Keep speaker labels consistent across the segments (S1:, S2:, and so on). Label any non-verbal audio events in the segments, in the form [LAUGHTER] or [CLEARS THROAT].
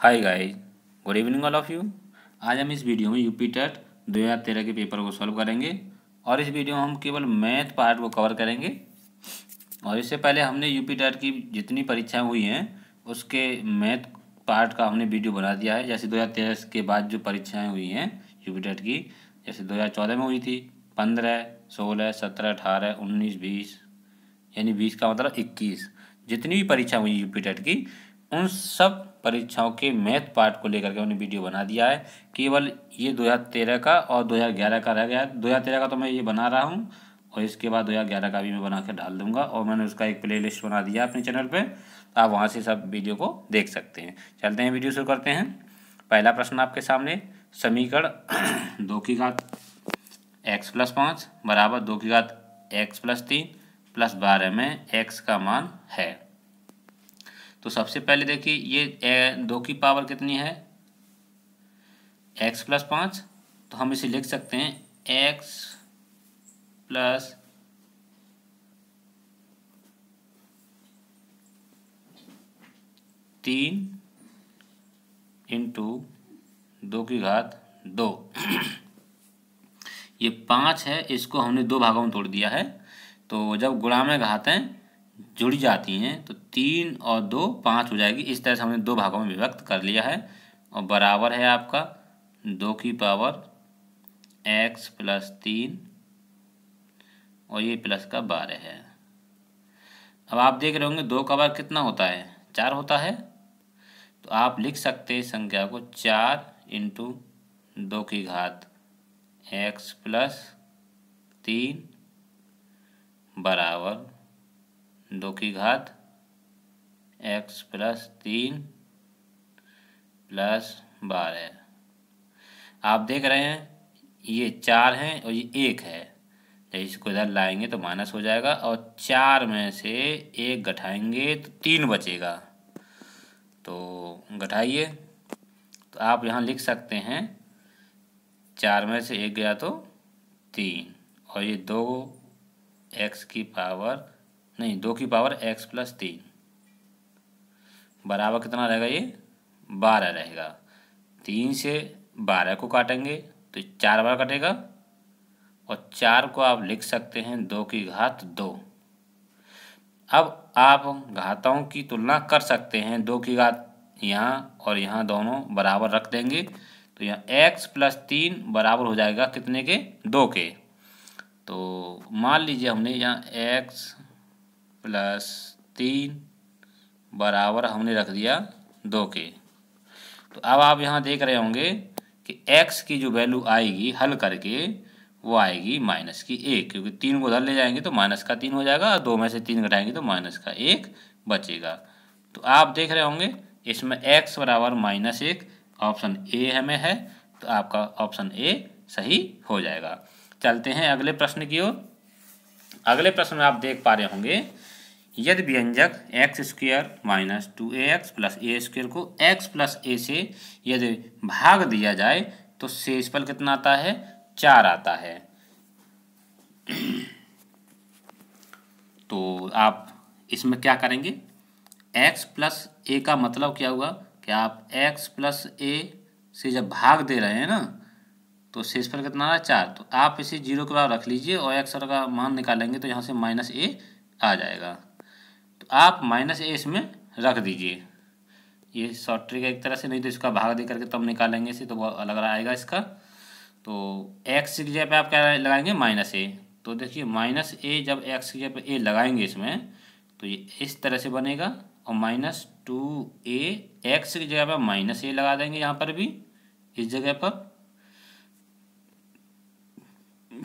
S1: hi guys good evening all of you आज हम इस वीडियो में यूपी टेट दो हज़ार तेरह के पेपर को सॉल्व करेंगे और इस वीडियो में हम केवल मैथ पार्ट को कवर करेंगे और इससे पहले हमने यूपी टेट की जितनी परीक्षाएं हुई हैं उसके मैथ पार्ट का हमने वीडियो बना दिया है जैसे दो हज़ार तेरह के बाद जो परीक्षाएँ हुई हैं यूपी टेट की जैसे दो हज़ार चौदह में हुई थी पंद्रह सोलह सत्रह अठारह उन्नीस बीस यानी बीस का मतलब इक्कीस जितनी भी परीक्षा हुई यूपी टेट की उन सब परीक्षाओं के मैथ पार्ट को लेकर के उन्होंने वीडियो बना दिया है केवल ये 2013 का और 2011 का रह गया है 2013 का तो मैं ये बना रहा हूँ और इसके बाद 2011 का भी मैं बना के डाल दूंगा और मैंने उसका एक प्लेलिस्ट बना दिया अपने चैनल पे तो आप वहाँ से सब वीडियो को देख सकते हैं चलते हैं वीडियो शुरू करते हैं पहला प्रश्न आपके सामने समीकरण दो की घात एक्स प्लस पाँच बराबर दो की घात एक्स प्लस तीन प्लस बारह में एक्स का मान है तो सबसे पहले देखिए ये दो की पावर कितनी है एक्स प्लस पाँच तो हम इसे लिख सकते हैं एक्स प्लस तीन इंटू दो की घात दो ये पाँच है इसको हमने दो भागों में तोड़ दिया है तो जब गुणा में घाते हैं जुड़ जाती हैं तो तीन और दो पाँच हो जाएगी इस तरह से हमने दो भागों में विभक्त कर लिया है और बराबर है आपका दो की पावर एक्स प्लस तीन और ये प्लस का बारह है अब आप देख रहे होंगे दो का बार कितना होता है चार होता है तो आप लिख सकते हैं संख्या को चार इंटू दो की घात एक्स प्लस तीन बराबर दो की घात एक्स प्लस तीन प्लस बारह आप देख रहे हैं ये चार हैं और ये एक है तो इसको इधर लाएंगे तो माइनस हो जाएगा और चार में से एक घटाएंगे तो तीन बचेगा तो घटाइए तो आप यहाँ लिख सकते हैं चार में से एक गया तो तीन और ये दो एक्स की पावर नहीं दो की पावर एक्स प्लस तीन बराबर कितना रहेगा ये बारह रहेगा तीन से बारह को काटेंगे तो चार बार कटेगा और चार को आप लिख सकते हैं दो की घात दो अब आप घातों की तुलना कर सकते हैं दो की घात यहाँ और यहाँ दोनों बराबर रख देंगे तो यहाँ एक्स प्लस तीन बराबर हो जाएगा कितने के दो के तो मान लीजिए हमने यहाँ एक्स प्लस तीन बराबर हमने रख दिया दो के तो अब आप यहाँ देख रहे होंगे कि x की जो वैल्यू आएगी हल करके वो आएगी माइनस की एक क्योंकि तीन को उधर ले जाएंगे तो माइनस का तीन हो जाएगा और दो में से तीन घटाएंगे तो माइनस का एक बचेगा तो आप देख रहे होंगे इसमें x बराबर माइनस एक ऑप्शन ए हमें है तो आपका ऑप्शन ए सही हो जाएगा चलते हैं अगले प्रश्न की ओर अगले प्रश्न में आप देख पा रहे होंगे यदि व्यंजक X square minus two A X plus A square को एक्स प्लस ए से यदि भाग दिया जाए तो शेषफल कितना आता है चार आता है तो आप इसमें क्या करेंगे x प्लस ए का मतलब क्या हुआ कि आप x प्लस ए से जब भाग दे रहे हैं ना तो शेषफल कितना आ रहा है चार तो आप इसे जीरो के बराबर रख लीजिए और एक्स का मान निकालेंगे तो यहाँ से माइनस ए आ जाएगा आप माइनस ए इसमें रख दीजिए ये शॉर्ट ट्रिक है एक तरह से नहीं तो इसका भाग दे करके तब निकालेंगे इसे तो बहुत अलग आएगा इसका तो एक्स की जगह पे आप क्या लगाएंगे माइनस ए तो देखिए माइनस ए जब एक्स की जगह पे ए लगाएंगे इसमें तो ये इस तरह से बनेगा और माइनस टू ए एक्स की जगह पर माइनस ए लगा देंगे यहाँ पर भी इस जगह पर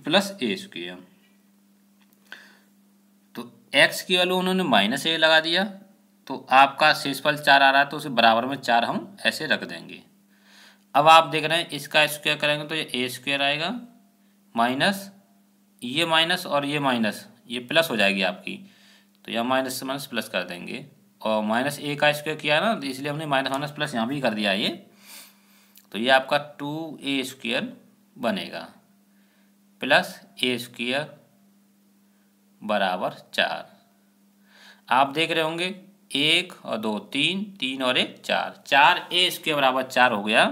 S1: प्लस ए स्क्र एक्स की वैल्यू उन्होंने माइनस ए लगा दिया तो आपका शेषफल चार आ रहा है तो उसे बराबर में चार हम ऐसे रख देंगे अब आप देख रहे हैं इसका स्क्वायर करेंगे तो ये ए स्क्वेयर आएगा माइनस ये माइनस और ये माइनस ये प्लस हो जाएगी आपकी तो यह माइनस से माइनस प्लस कर देंगे और माइनस ए का स्क्वायर किया ना तो इसलिए हमने माइनस माइनस प्लस यहाँ भी कर दिया ये तो ये आपका टू ए स्क्वेयर बनेगा प्लस ए स्क्वेयर बराबर चार आप देख रहे होंगे एक और दो तीन तीन और एक चार चार ए स्क्वेयर बराबर चार हो गया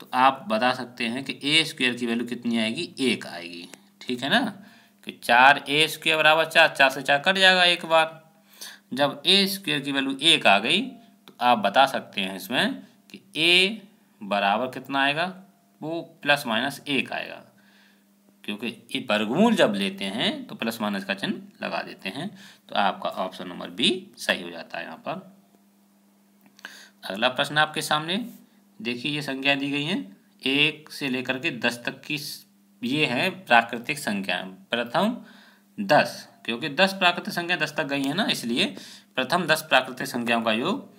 S1: तो आप बता सकते हैं कि ए स्क्वेयर की वैल्यू कितनी आएगी एक आएगी ठीक है ना कि चार ए स्क्वेयर बराबर चार चार से चार कट जाएगा एक बार जब ए स्क्वेयर की वैल्यू एक आ गई तो आप बता सकते हैं इसमें कि ए बराबर कितना आएगा वो प्लस माइनस एक आएगा क्योंकि ये वर्गमूल जब लेते हैं तो प्लस माइनस का चिन्ह लगा देते हैं तो आपका ऑप्शन नंबर बी सही हो जाता है यहाँ पर अगला प्रश्न आपके सामने देखिए ये संख्या दी गई है एक से लेकर के दस तक की ये है प्राकृतिक संख्या प्रथम दस क्योंकि दस प्राकृतिक संख्या दस तक गई है ना इसलिए प्रथम दस प्राकृतिक संख्याओं का योग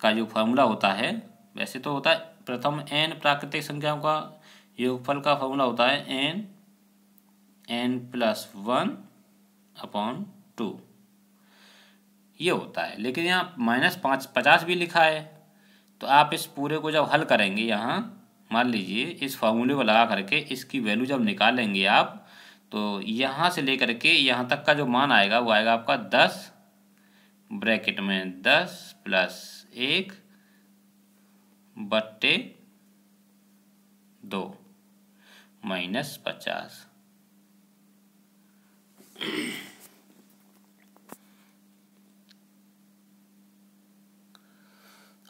S1: का योग फॉर्मूला होता है वैसे तो होता है प्रथम एन प्राकृतिक संख्याओं का योगफल का फॉर्मूला होता है N N plus one upon two ये होता है लेकिन यहाँ माइनस पाँच पचास भी लिखा है तो आप इस पूरे को जब हल करेंगे यहाँ मान लीजिए इस फॉर्मूले को लगा करके इसकी वैल्यू जब निकालेंगे आप तो यहाँ से लेकर के यहाँ तक का जो मान आएगा वो आएगा आपका दस ब्रैकेट में दस प्लस एक बट्टे दो माइनस पचास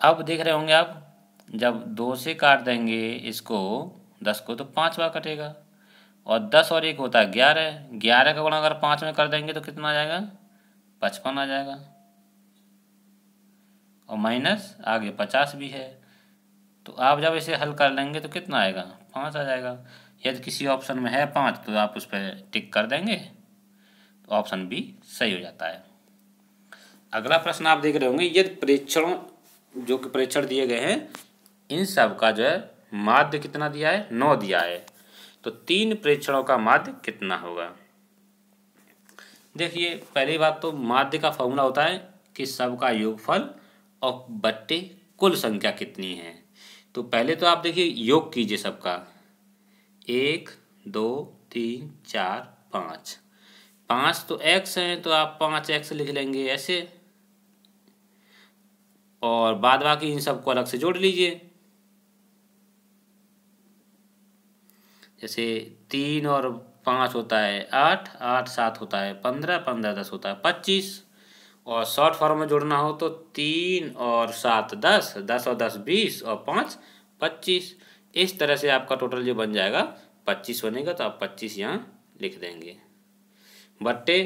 S1: अब [CLEARS THROAT] देख रहे होंगे आप जब दो से काट देंगे इसको दस को तो पाँच बार कटेगा और दस और एक होता है ग्यारह ग्यारह का गुणा अगर पाँच में कर देंगे तो कितना आ जाएगा पचपन आ जाएगा और माइनस आगे पचास भी है तो आप जब इसे हल कर लेंगे तो कितना आएगा पाँच आ जाएगा यदि किसी ऑप्शन में है पाँच तो आप उस पर टिक कर देंगे ऑप्शन बी सही हो जाता है अगला प्रश्न आप देख रहे होंगे यदि प्रेक्षणों जो कि प्रेक्षण दिए गए हैं इन सब का जो है माध्य कितना दिया है नौ दिया है तो तीन प्रेक्षणों का माध्य कितना होगा देखिए पहली बात तो माध्य का फॉर्मूला होता है कि सबका योगफल और बट्टे कुल संख्या कितनी है तो पहले तो आप देखिए योग कीजिए सबका एक दो तीन चार पाँच पाँच तो एक्स हैं तो आप पाँच एक्स लिख लेंगे ऐसे और बाद बाकी इन सबको अलग से जोड़ लीजिए जैसे तीन और पाँच होता है आठ आठ सात होता है पंद्रह पंद्रह दस होता है पच्चीस और शॉर्ट फॉर्म में जोड़ना हो तो तीन और सात दस दस और दस बीस और पाँच पच्चीस इस तरह से आपका टोटल जो बन जाएगा पच्चीस बनेगा तो आप पच्चीस यहाँ लिख देंगे बट्टे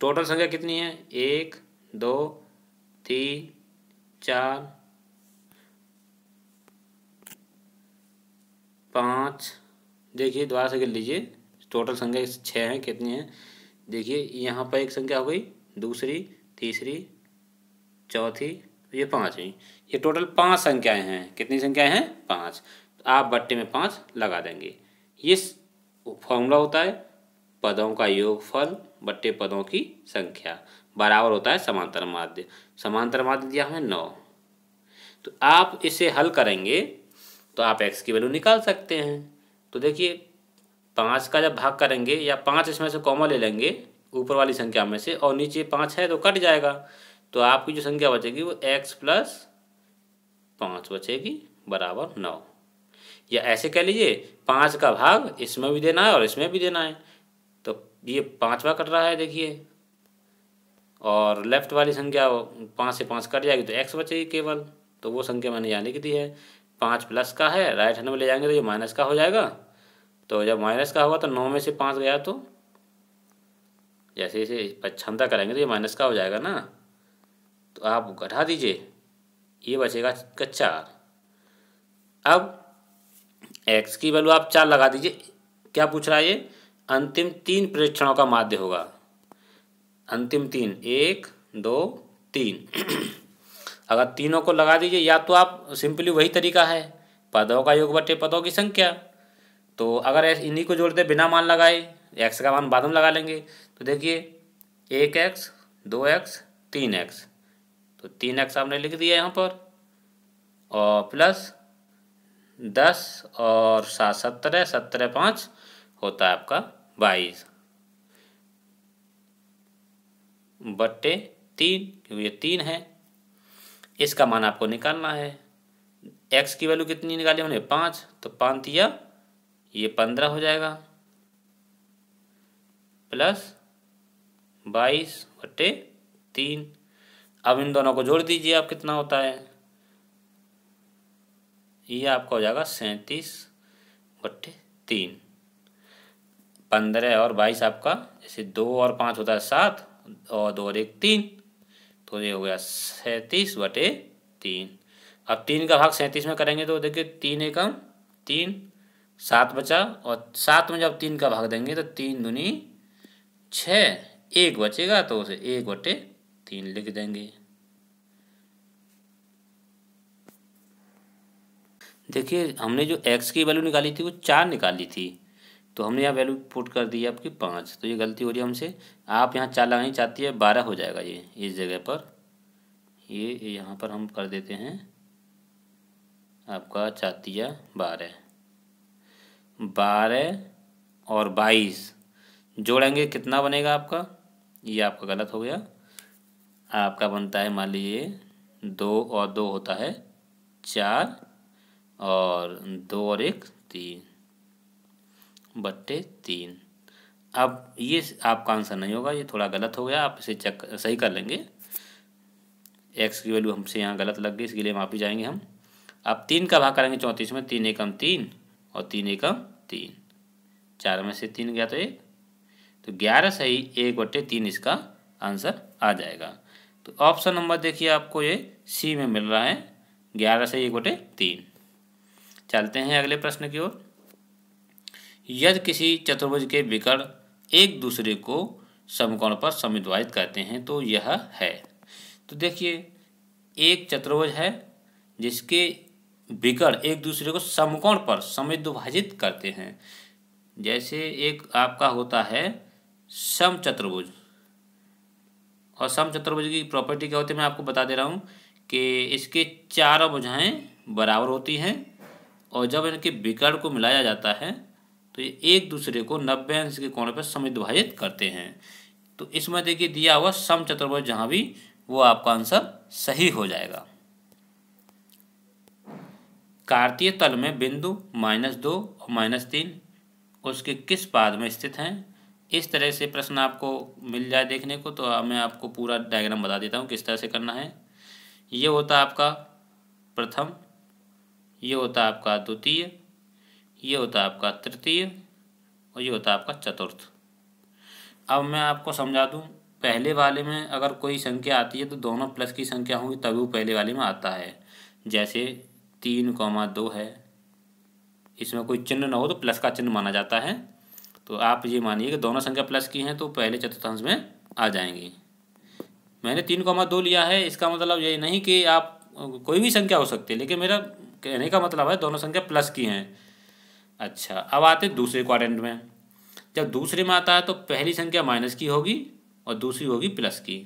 S1: टोटल संख्या कितनी है एक दो तीन चार पाँच देखिए दोबारा से लीजिए टोटल संख्या छः हैं कितनी है देखिए यहाँ पर एक संख्या हो गई दूसरी तीसरी चौथी ये पाँचवीं ये टोटल पांच संख्याएं हैं कितनी संख्याएं हैं पांच आप बट्टे में पांच लगा देंगे ये फॉर्मूला होता है पदों का योगफल बट्टे पदों की संख्या बराबर होता है समांतर माध्य समांतर माध्य दिया हमें नौ तो आप इसे हल करेंगे तो आप एक्स की वैल्यू निकाल सकते हैं तो देखिए पाँच का जब भाग करेंगे या पाँच इसमें से कॉमन ले लेंगे ऊपर वाली संख्या में से और नीचे पाँच है तो कट जाएगा तो आपकी जो संख्या बचेगी वो एक्स प्लस पाँच बचेगी बराबर नौ या ऐसे कह लीजिए पाँच का भाग इसमें भी देना है और इसमें भी देना है ये पाँचवा कट रहा है देखिए और लेफ़्ट वाली संख्या पाँच से पाँच कट जाएगी तो एक्स बचेगी केवल तो वो संख्या मैंने यहाँ लिख दी है पाँच प्लस का है राइट हैंड में ले जाएंगे तो ये माइनस का हो जाएगा तो जब माइनस का होगा तो नौ में से पाँच गया तो जैसे जैसे पच्छंदा करेंगे तो ये माइनस का हो जाएगा ना तो आप घटा दीजिए ये बचेगा का चार अब एक्स की वैल्यू आप चार लगा दीजिए क्या पूछ रहा है ये अंतिम तीन प्रेक्षणों का माध्य होगा अंतिम तीन एक दो तीन [CLEARS THROAT] अगर तीनों को लगा दीजिए या तो आप सिंपली वही तरीका है पदों का योग बटे पदों की संख्या तो अगर इन्हीं को जोड़ते बिना मान लगाए एक्स का मान बाद में लगा लेंगे तो देखिए एक एक्स दो एक्स तीन एक्स तो तीन एक्स आपने लिख दिया यहाँ पर और प्लस दस और सात सत्रह सत्रह पाँच होता है आपका बाईस बट्टे तीन क्योंकि ये तीन है इसका मान आपको निकालना है एक्स की वैल्यू कितनी निकाली हमने पाँच तो पाँच या ये पंद्रह हो जाएगा प्लस बाईस बट्टे तीन अब इन दोनों को जोड़ दीजिए आप कितना होता है ये आपका हो जाएगा सैंतीस बट्टे तीन पंद्रह और बाईस आपका जैसे दो और पाँच होता है सात और दो और एक तीन तो ये हो गया सैंतीस बटे तीन अब तीन का भाग सैंतीस में करेंगे तो देखिए तीन एकम तीन सात बचा और सात में जब तीन का भाग देंगे तो तीन दुनी छ एक बचेगा तो उसे एक बटे तीन लिख देंगे देखिए हमने जो एक्स की वैल्यू निकाली थी वो चार निकाली थी तो हमने यहाँ वैल्यू पुट कर दी है आपकी पाँच तो ये गलती हो रही है हमसे आप यहाँ चार लगानी चाहती है बारह हो जाएगा ये इस जगह पर ये यहाँ पर हम कर देते हैं आपका चातिया बारह बारह और बाईस जोड़ेंगे कितना बनेगा आपका ये आपका गलत हो गया आपका बनता है मान लीजिए दो और दो होता है चार और दो और एक तीन बट्टे तीन अब ये आपका आंसर नहीं होगा ये थोड़ा गलत हो गया आप इसे चेक सही कर लेंगे एक्स की वैल्यू हमसे यहाँ गलत लग गई इसके लिए माफी जाएंगे हम अब तीन का भाग करेंगे चौंतीस में तीन एकम तीन और तीन एकम तीन चार में से तीन गया तो एक तो ग्यारह सही एक बट्टे तीन इसका आंसर आ जाएगा तो ऑप्शन नंबर देखिए आपको ये सी में मिल रहा है ग्यारह से एक बटे तीन चलते हैं अगले प्रश्न की ओर यदि किसी चतुर्भुज के विकर्ण एक दूसरे को समकोण पर समिद्वायित करते हैं तो यह है तो देखिए एक चतुर्भुज है जिसके विकर्ण एक दूसरे को समकोण पर समिद्विभाजित करते हैं जैसे एक आपका होता है सम चतुर्भुज और सम चतुर्भुज की प्रॉपर्टी क्या होती है मैं आपको बता दे रहा हूँ कि इसके चारों बुझाएँ बराबर होती हैं और जब इनके विकर्ण को मिलाया जाता है तो ये एक दूसरे को नब्बे अंश के कोण पर समिद्वाहित करते हैं तो इसमें देखिए दिया हुआ सम चतुर्भुज जहाँ भी वो आपका आंसर सही हो जाएगा कार्तीय तल में बिंदु माइनस दो और माइनस तीन उसके किस पाद में स्थित हैं इस तरह से प्रश्न आपको मिल जाए देखने को तो मैं आपको पूरा डायग्राम बता देता हूँ किस तरह से करना है ये होता आपका प्रथम ये होता आपका द्वितीय ये होता है आपका तृतीय और ये होता है आपका चतुर्थ अब मैं आपको समझा दूँ पहले वाले में अगर कोई संख्या आती है तो दोनों प्लस की संख्या होगी तभी वो पहले वाले में आता है जैसे तीन कौमा दो है इसमें कोई चिन्ह ना हो तो प्लस का चिन्ह माना जाता है तो आप ये मानिए कि दोनों संख्या प्लस की हैं तो पहले चतुर्थांश में आ जाएंगी मैंने तीन कौमा दो लिया है इसका मतलब ये नहीं कि आप कोई भी संख्या हो सकती है लेकिन मेरा कहने का मतलब है दोनों संख्या प्लस की हैं अच्छा अब आते दूसरे क्वारेंट में जब दूसरे में आता है तो पहली संख्या माइनस की होगी और दूसरी होगी प्लस की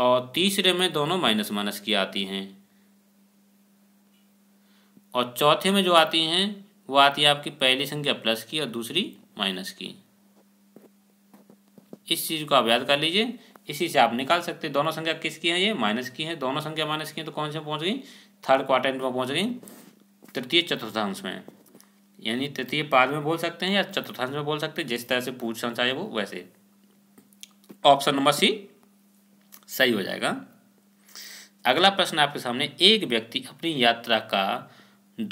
S1: और तीसरे में दोनों माइनस माइनस की आती हैं और चौथे में जो आती हैं वो आती है आपकी पहली संख्या प्लस की और दूसरी माइनस की इस चीज़ को आप याद कर लीजिए इसी से आप निकाल सकते हैं दोनों संख्या किसकी है ये माइनस की है दोनों संख्या माइनस की है तो कौन से पहुंच गई थर्ड क्वार्टेंट में पहुंच गई तृतीय चतुर्थांश में यानी तृतीय पाद में बोल सकते हैं या चतुर्थांश में बोल सकते हैं जिस तरह से पूछना चाहिए वो वैसे ऑप्शन नंबर सी सही हो जाएगा अगला प्रश्न आपके सामने एक व्यक्ति अपनी यात्रा का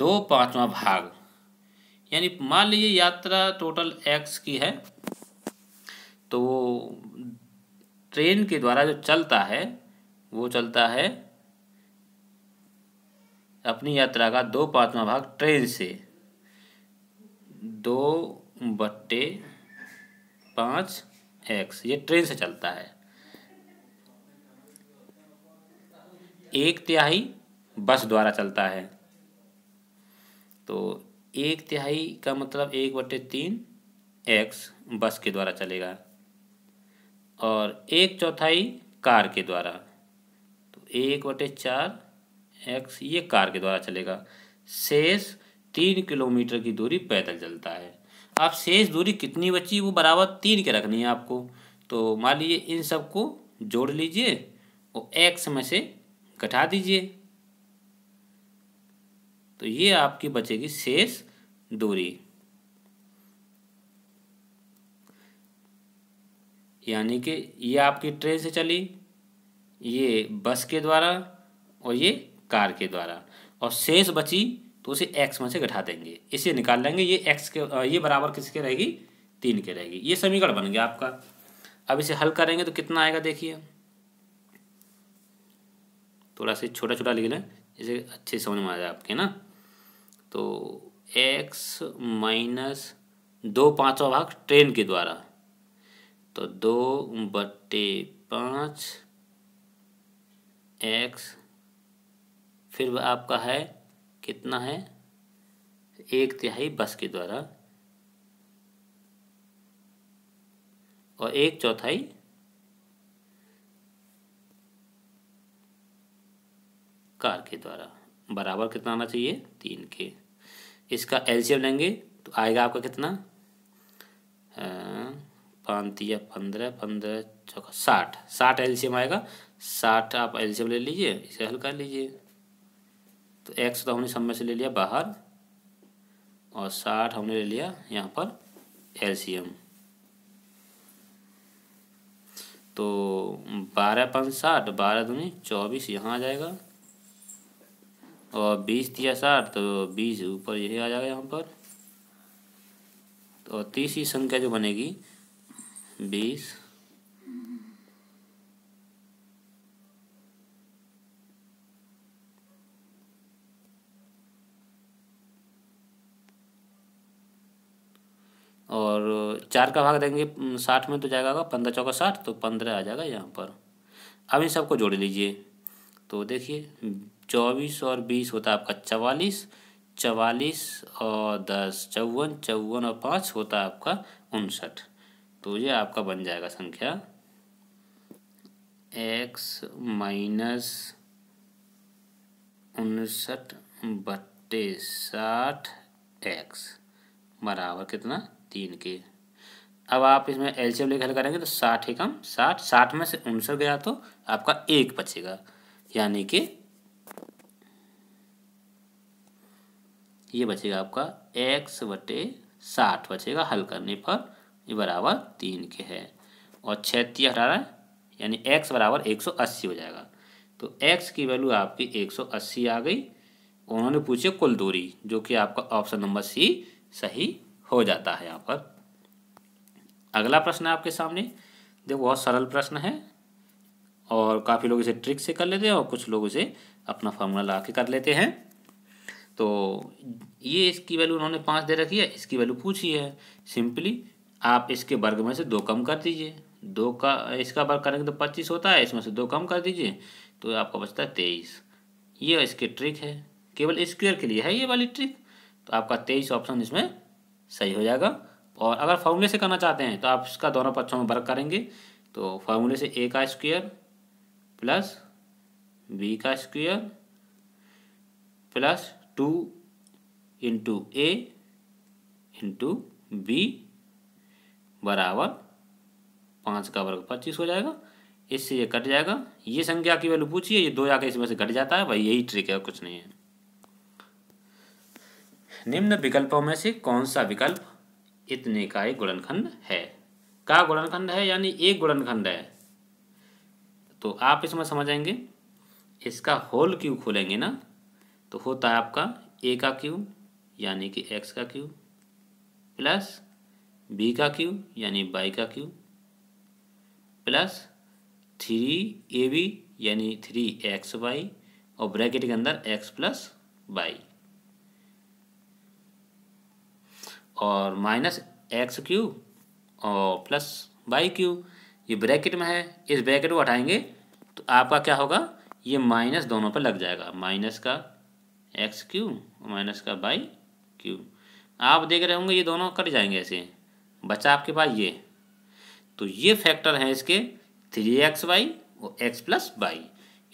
S1: दो पाँचवा भाग यानी मान लीजिए यात्रा टोटल एक्स की है तो ट्रेन के द्वारा जो चलता है वो चलता है अपनी यात्रा का दो पांचवा भाग ट्रेन से दो बट्टे पाँच एक्स ये ट्रेन से चलता है एक तिहाई बस द्वारा चलता है तो एक तिहाई का मतलब एक बट्टे तीन एक्स बस के द्वारा चलेगा और एक चौथाई कार के द्वारा तो एक बटे चार एक्स ये कार के द्वारा चलेगा शेष तीन किलोमीटर की दूरी पैदल चलता है अब शेष दूरी कितनी बची वो बराबर तीन के रखनी है आपको तो मान लीजिए इन सबको जोड़ लीजिए और एक्स में से घटा दीजिए तो ये आपकी बचेगी शेष दूरी यानी कि ये आपकी ट्रेन से चली ये बस के द्वारा और ये कार के द्वारा और शेष बची तो उसे एक्स में से घटा देंगे इसे निकाल लेंगे ये एक्स के ये बराबर किसके रहेगी तीन के रहेगी ये समीकरण बन गया आपका अब इसे हल करेंगे तो कितना आएगा देखिए थोड़ा सा छोटा छोटा लिख लें इसे अच्छे समझ में आ जाए आपके ना तो एक्स माइनस दो पाँचवा भाग ट्रेन के द्वारा तो दो बटे पाँच एक्स फिर वह आपका है कितना है एक तिहाई बस के द्वारा और एक चौथाई कार के द्वारा बराबर कितना आना चाहिए तीन के इसका एलसीएम लेंगे तो आएगा आपका कितना पाँच या पंद्रह पंद्रह चौका साठ साठ एलसीएम आएगा साठ आप एलसीएम ले लीजिए इसे हल कर लीजिए तो एक्स तो हमने सब में से ले लिया बाहर और साठ हमने ले लिया यहाँ पर एलसीएम तो बारह पाँच साठ बारह दूनी चौबीस यहाँ आ जाएगा और बीस दिया साठ तो बीस ऊपर यही आ जाएगा यहाँ पर तो तीसरी संख्या जो बनेगी बीस और चार का भाग देंगे साठ में तो जाएगा पंद्रह चौका साठ तो पंद्रह आ जाएगा यहाँ पर अब इन सबको जोड़ लीजिए तो देखिए चौबीस और बीस होता है आपका चवालीस चवालीस और दस चौवन चौवन और पाँच होता है आपका उनसठ तो ये आपका बन जाएगा संख्या एक्स माइनस उनसठ बट्टे साठ एक्स बराबर कितना तीन के अब आप इसमें एलसीएम लेकर हल करेंगे तो साठ एकम साठ साठ में से उनसठ गया तो आपका एक बचेगा यानी कि ये बचेगा आपका एक्स बटे साठ बचेगा हल करने पर ये बराबर तीन के है और छत्तीस अठारह यानी एक्स बराबर एक सौ अस्सी हो जाएगा तो एक्स की वैल्यू आपकी एक सौ अस्सी आ गई उन्होंने पूछे कुल दूरी जो कि आपका ऑप्शन नंबर सी सही हो जाता है यहाँ पर अगला प्रश्न है आपके सामने देखो बहुत सरल प्रश्न है और काफ़ी लोग इसे ट्रिक से कर लेते हैं और कुछ लोग इसे अपना फॉर्मूला ला के कर लेते हैं तो ये इसकी वैल्यू उन्होंने पाँच दे रखी है इसकी वैल्यू पूछी है सिंपली आप इसके वर्ग में से दो कम कर दीजिए दो का इसका वर्ग करेंगे तो पच्चीस होता है इसमें से दो कम कर दीजिए तो आपका बचता है तेईस ये इसकी ट्रिक है केवल स्क्वेयर के लिए है ये वाली ट्रिक तो आपका तेईस ऑप्शन इसमें सही हो जाएगा और अगर फार्मूले से करना चाहते हैं तो आप इसका दोनों पक्षों में वर्क करेंगे तो फार्मूले से ए का स्क्वेयर प्लस बी का square plus two into A into B बराबर पाँच का वर्ग पच्चीस हो जाएगा इससे ये कट जाएगा ये संख्या की वैल्यू पूछिए ये दो जाकर इसमें से घट जाता है भाई यही ट्रिक है कुछ नहीं है निम्न विकल्पों में से कौन सा विकल्प इतने का एक गुणनखंड है का गुणनखंड है यानी एक गुणनखंड है तो आप इसमें समझेंगे इसका होल क्यू खोलेंगे ना तो होता है आपका ए का क्यू यानी कि एक्स का क्यू प्लस बी का क्यू यानी बाई का cube plus three A B यानी थ्री एक्स वाई और ब्रैकेट के अंदर एक्स प्लस बाई और माइनस एक्स क्यू और प्लस वाई क्यू ये ब्रैकेट में है इस ब्रैकेट को हटाएंगे तो आपका क्या होगा ये माइनस दोनों पर लग जाएगा माइनस का एक्स क्यू माइनस का बाई क्यू आप देख रहे होंगे ये दोनों कट जाएंगे ऐसे बचा आपके पास ये तो ये फैक्टर हैं इसके थ्री एक्स वाई और एक्स प्लस वाई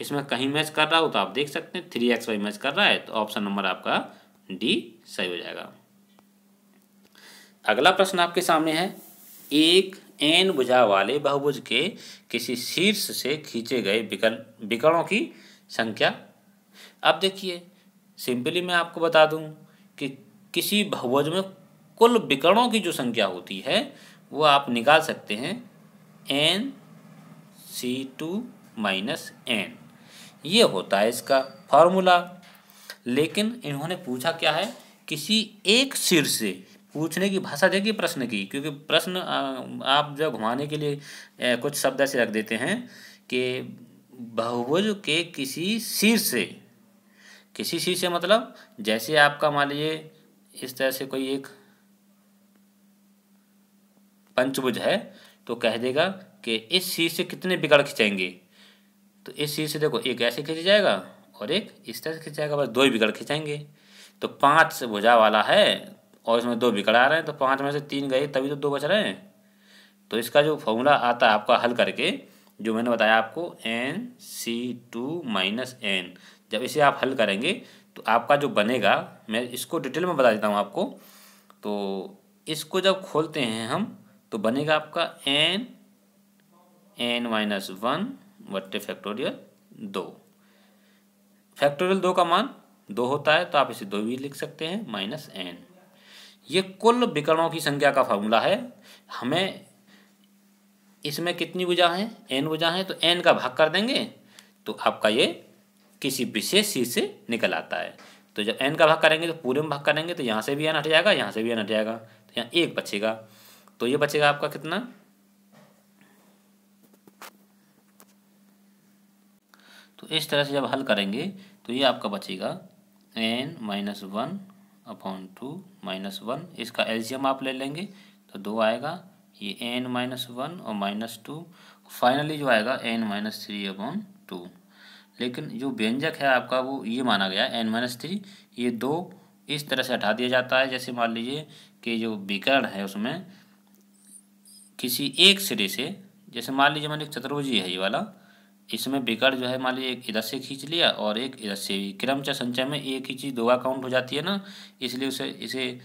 S1: इसमें कहीं मैच कर रहा हो तो आप देख सकते हैं थ्री एक्स वाई मैच कर रहा है तो ऑप्शन नंबर आपका डी सही हो जाएगा अगला प्रश्न आपके सामने है एक एन भुजा वाले बहुभुज के किसी शीर्ष से खींचे गए विकल विकरणों की संख्या अब देखिए सिंपली मैं आपको बता दूं कि किसी बहुभुज में कुल विकरणों की जो संख्या होती है वो आप निकाल सकते हैं N C two minus N ये होता है इसका फॉर्मूला लेकिन इन्होंने पूछा क्या है किसी एक शीर्ष से पूछने की भाषा देगी प्रश्न की क्योंकि प्रश्न आप जो घुमाने के लिए कुछ शब्द ऐसे रख देते हैं कि बहुभुज के किसी शीर्ष से किसी शीर्ष से मतलब जैसे आपका मान लीजिए इस तरह से कोई एक पंचभुज है तो कह देगा कि इस शीर्ष से कितने बिगड़ खिंचेंगे तो इस शीर्ष से देखो एक ऐसे खींच जाएगा और एक इस तरह से खींच जाएगा बस दो ही बिगड़ खिंचाएंगे तो पांच भुजा वाला है और इसमें दो बिकड़ आ रहे हैं तो पाँच में से तीन गए तभी तो दो बच रहे हैं तो इसका जो फॉर्मूला आता है आपका हल करके जो मैंने बताया आपको N C two minus N जब इसे आप हल करेंगे तो आपका जो बनेगा मैं इसको डिटेल में बता देता हूँ आपको तो इसको जब खोलते हैं हम तो बनेगा आपका एन एन माइनस वन वट्टे फैक्टोरियल दो फैक्टोरियल दो का मान दो होता है तो आप इसे दो भी लिख सकते हैं माइनस एन ये कुल विकरणों की संख्या का फार्मूला है हमें इसमें कितनी भुजा है एन भुजा है तो एन का भाग कर देंगे तो आपका ये किसी विशेष चीज से निकल आता है तो जब एन का भाग करेंगे तो पूरे में भाग करेंगे तो यहाँ से भी एन हट जाएगा यहाँ से भी एन हट जाएगा तो यहाँ एक बचेगा तो ये बचेगा आपका कितना तो इस तरह से जब हल करेंगे तो ये आपका बचेगा N minus one upon two minus one इसका एल्शियम आप ले लेंगे तो दो आएगा ये एन माइनस वन और माइनस टू फाइनली जो आएगा N minus three upon two लेकिन जो व्यंजक है आपका वो ये माना गया एन माइनस थ्री ये दो इस तरह से हटा दिया जाता है जैसे मान लीजिए कि जो विकर्ण है उसमें किसी एक सिरे से जैसे मान लीजिए मैंने एक चतुर्भुजी है ये वाला इसमें बिगड़ जो है मान लीजिए एक इधर से खींच लिया और एक इधर से भी क्रमच संचय में एक ही चीज़ दो काउंट हो जाती है ना इसलिए उसे इसे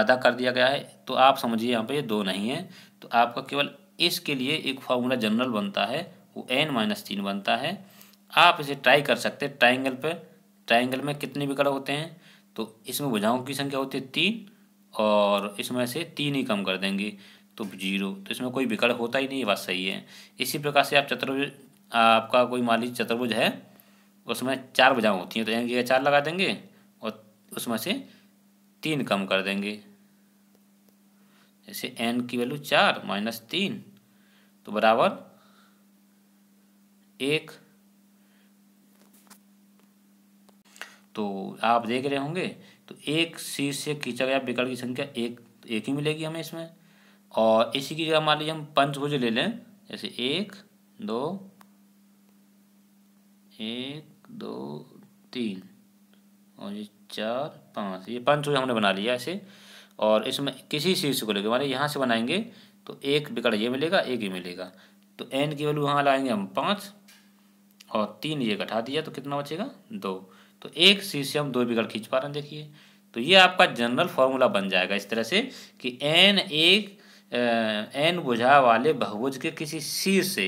S1: आधा कर दिया गया है तो आप समझिए यहाँ पे ये दो नहीं है तो आपका केवल इसके लिए एक फार्मूला जनरल बनता है वो एन माइनस तीन बनता है आप इसे ट्राई कर सकते हैं ट्राइंगल पर ट्राइंगल में कितने बिकड़ होते हैं तो इसमें भुजाओं की संख्या होती है तीन और इसमें से तीन ही कम कर देंगे तो जीरो तो इसमें कोई विकल्प होता ही नहीं बात सही है इसी प्रकार से आप चतुर्भुज आपका कोई मान लीजिए चतुर्भुज है उसमें चार भुजाएँ होती हैं तो यानी कि चार लगा देंगे और उसमें से तीन कम कर देंगे जैसे एन की वैल्यू चार माइनस तीन तो बराबर एक तो आप देख रहे होंगे तो एक शीर्ष से खींचा गया विकल्प की संख्या एक एक ही मिलेगी हमें इसमें और इसी की जगह मान लीजिए हम पंचभुज ले लें जैसे एक दो एक दो तीन और ये चार पाँच ये पाँच चूजा हमने बना लिया ऐसे और इसमें किसी शीर्ष को लेकर हमारे यहाँ से बनाएंगे तो एक बिगड़ ये मिलेगा एक ही मिलेगा तो एन की वैल्यू वहाँ लाएंगे हम पाँच और तीन ये घटा दिया तो कितना बचेगा दो तो एक शीर्ष से हम दो बिगड़ खींच पा रहे हैं देखिए तो ये आपका जनरल फॉर्मूला बन जाएगा इस तरह से कि एन एक एन बुझा वाले बहुभुज के किसी शीर्ष से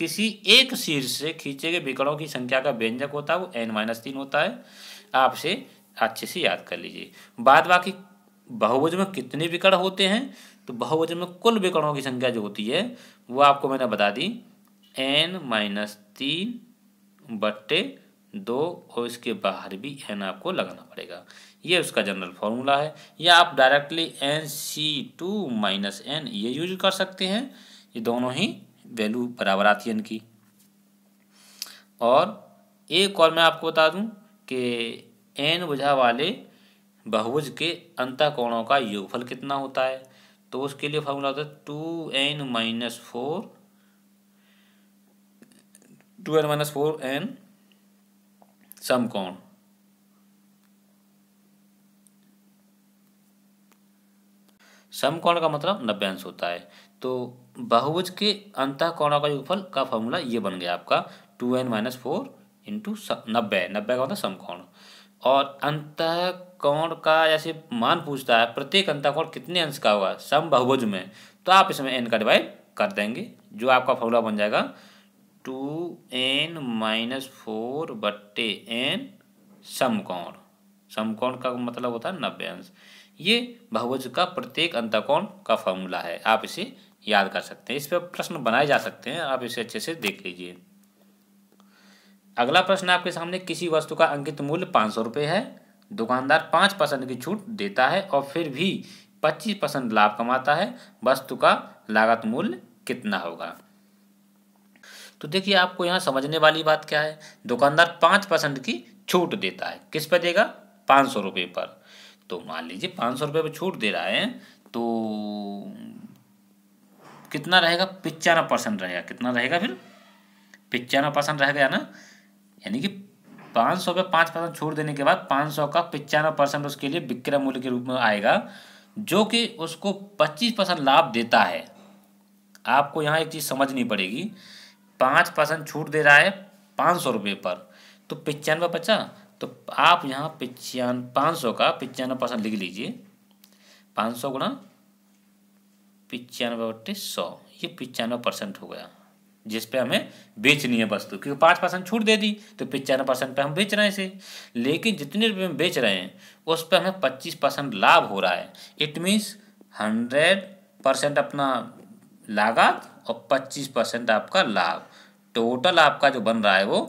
S1: किसी एक शीर्ष से खींचे गए विकड़ों की संख्या का व्यंजक होता है वो एन माइनस तीन होता है आपसे अच्छे से याद कर लीजिए बाद बाकी बहुभुज में कितने विकर्ण होते हैं तो बहुभुज में कुल विकर्णों की संख्या जो होती है वो आपको मैंने बता दी एन माइनस तीन बट्टे दो और इसके बाहर भी एन आपको लगाना पड़ेगा ये उसका जनरल फॉर्मूला है या आप directly N C two minus N ये यूज कर सकते हैं ये दोनों ही वैल्यू बराबर आती है इनकी और एक और मैं आपको बता दूं कि एन बुझा वाले बहुज के कोणों का योगफल कितना होता है तो उसके लिए फॉर्मूला होता है two N minus four two N minus four N समकोण समकोण का मतलब नब्बे अंश होता है तो बहुभुज के अंत कोणों का योगफल का फॉर्मूला ये बन गया आपका two N minus four into नब्बे नब्बे का होता मतलब है समकोण और अंत कोण का जैसे मान पूछता है प्रत्येक कोण कितने अंश का होगा सम बहुभुज में तो आप इसमें एन का डिवाइड कर देंगे जो आपका फॉर्मूला बन जाएगा टू एन माइनस फोर बट्टे एन समकोण समकोण का मतलब होता है नब्बे अंश ये बहुभुज का प्रत्येक अंतकोण का फॉर्मूला है आप इसे याद कर सकते हैं इस पर प्रश्न बनाए जा सकते हैं आप इसे अच्छे से देख लीजिए अगला प्रश्न आपके सामने किसी वस्तु का अंकित मूल्य पाँच सौ रुपये है दुकानदार पाँच परसेंट की छूट देता है और फिर भी पच्चीस परसेंट लाभ कमाता है वस्तु का लागत मूल्य कितना होगा तो देखिए आपको यहाँ समझने वाली बात क्या है दुकानदार पाँच परसेंट की छूट देता है किस पर देगा पाँच सौ रुपये पर तो मान लीजिए पाँच सौ रुपये पर छूट दे रहा है तो कितना रहेगा पिचानवे परसेंट रहेगा कितना रहेगा फिर पिचानवे परसेंट रह गया ना यानी कि पाँच सौ पे पाँच परसेंट छूट देने के बाद पाँच सौ का पिचानवे परसेंट उसके लिए विक्रय मूल्य के रूप में आएगा जो कि उसको पच्चीस परसेंट लाभ देता है आपको यहाँ एक चीज़ समझनी पड़ेगी पाँच परसेंट छूट दे रहा है पाँच सौ रुपये पर तो पिचानवे पचास तो आप यहाँ पिचान पाँच सौ का पिचानवे परसेंट लिख लीजिए पाँच सौ गुणा पिचानवे बट्टे सौ ये पिचानवे परसेंट हो गया जिस पे हमें बेचनी है वस्तु क्योंकि पाँच परसेंट छूट दे दी तो पचानवे परसेंट पर हम बेच रहे हैं इसे लेकिन जितने रुपये में बेच रहे हैं उस पर हमें पच्चीस परसेंट लाभ हो रहा है इट मीन्स हंड्रेड परसेंट अपना लागत और पच्चीस परसेंट आपका लाभ टोटल आपका जो बन रहा है वो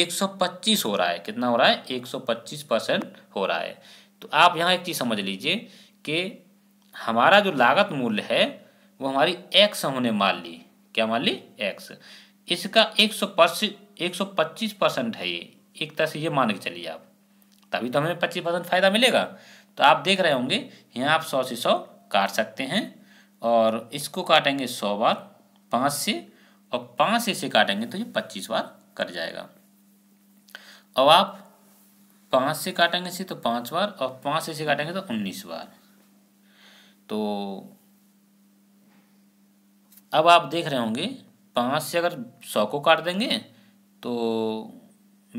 S1: एक सौ पच्चीस हो रहा है कितना हो रहा है एक सौ पच्चीस परसेंट हो रहा है तो आप यहाँ एक चीज़ समझ लीजिए कि हमारा जो लागत मूल्य है वो हमारी एक्स हमने मान ली क्या मान ली एक्स इसका एक सौ एक सौ पच्चीस परसेंट है ये एक तरह से ये मान के चलिए आप तभी तो हमें पच्चीस परसेंट फायदा मिलेगा तो आप देख रहे होंगे यहाँ आप सौ से सौ काट सकते हैं और इसको काटेंगे सौ बार पाँच से और पाँच से इसे काटेंगे तो ये पच्चीस बार कट जाएगा अब आप पाँच से काटेंगे इसे तो पाँच बार और पाँच से इसे काटेंगे तो उन्नीस बार तो अब आप देख रहे होंगे पाँच से अगर सौ को काट देंगे तो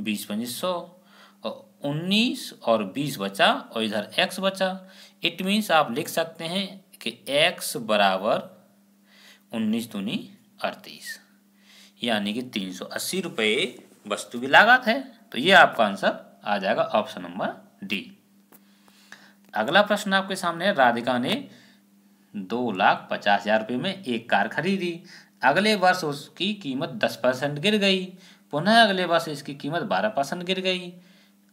S1: बीस पच्चीस सौ और उन्नीस और बीस बचा और इधर एक्स बचा इट मीन्स आप लिख सकते हैं कि एक्स बराबर उन्नीस दूनी अड़तीस यानी कि तीन सौ अस्सी रुपये वस्तु की लागत है तो ये आपका आंसर आ जाएगा ऑप्शन नंबर डी अगला प्रश्न आपके सामने है राधिका ने दो लाख पचास हजार रुपये में एक कार खरीदी अगले वर्ष उसकी कीमत दस परसेंट गिर गई पुनः अगले वर्ष इसकी कीमत बारह परसेंट गिर गई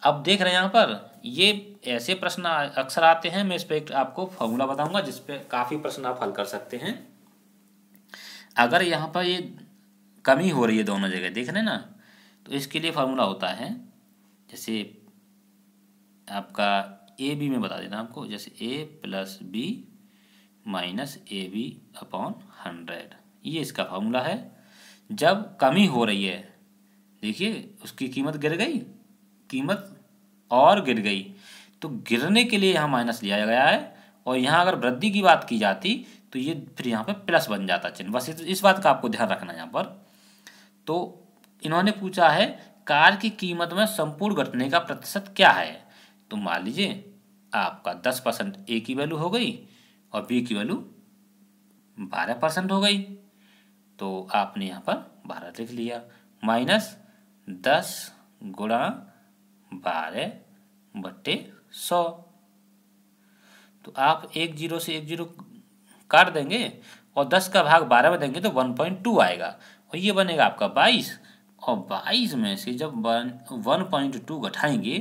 S1: अब देख रहे हैं यहाँ पर ये ऐसे प्रश्न अक्सर आते हैं मैं इस पर आपको फॉर्मूला बताऊंगा जिस काफ़ी प्रश्न आप हल कर सकते हैं अगर यहाँ पर ये कमी हो रही है दोनों जगह देख रहे हैं ना तो इसके लिए फार्मूला होता है जैसे आपका ए बी में बता देना आपको जैसे A plus B minus A B upon hundred ये इसका फार्मूला है जब कमी हो रही है देखिए उसकी कीमत गिर गई कीमत और गिर गई तो गिरने के लिए यहाँ माइनस लिया गया है और यहाँ अगर वृद्धि की बात की जाती तो ये फिर यहाँ पे प्लस बन जाता चिन्ह बस इस बात का आपको ध्यान रखना यहाँ पर तो इन्होंने पूछा है कार की कीमत में संपूर्ण घटने का प्रतिशत क्या है तो मान लीजिए आपका दस परसेंट ए की वैल्यू हो गई और बी की वैल्यू बारह परसेंट हो गई तो आपने यहाँ पर बारह लिख लिया माइनस दस गुणा बारह बट्टे सौ तो आप एक जीरो से एक जीरो काट देंगे और दस का भाग बारह में देंगे तो वन पॉइंट टू आएगा और ये बनेगा आपका बाईस और बाईस में से जब वन वन पॉइंट टू घटाएंगे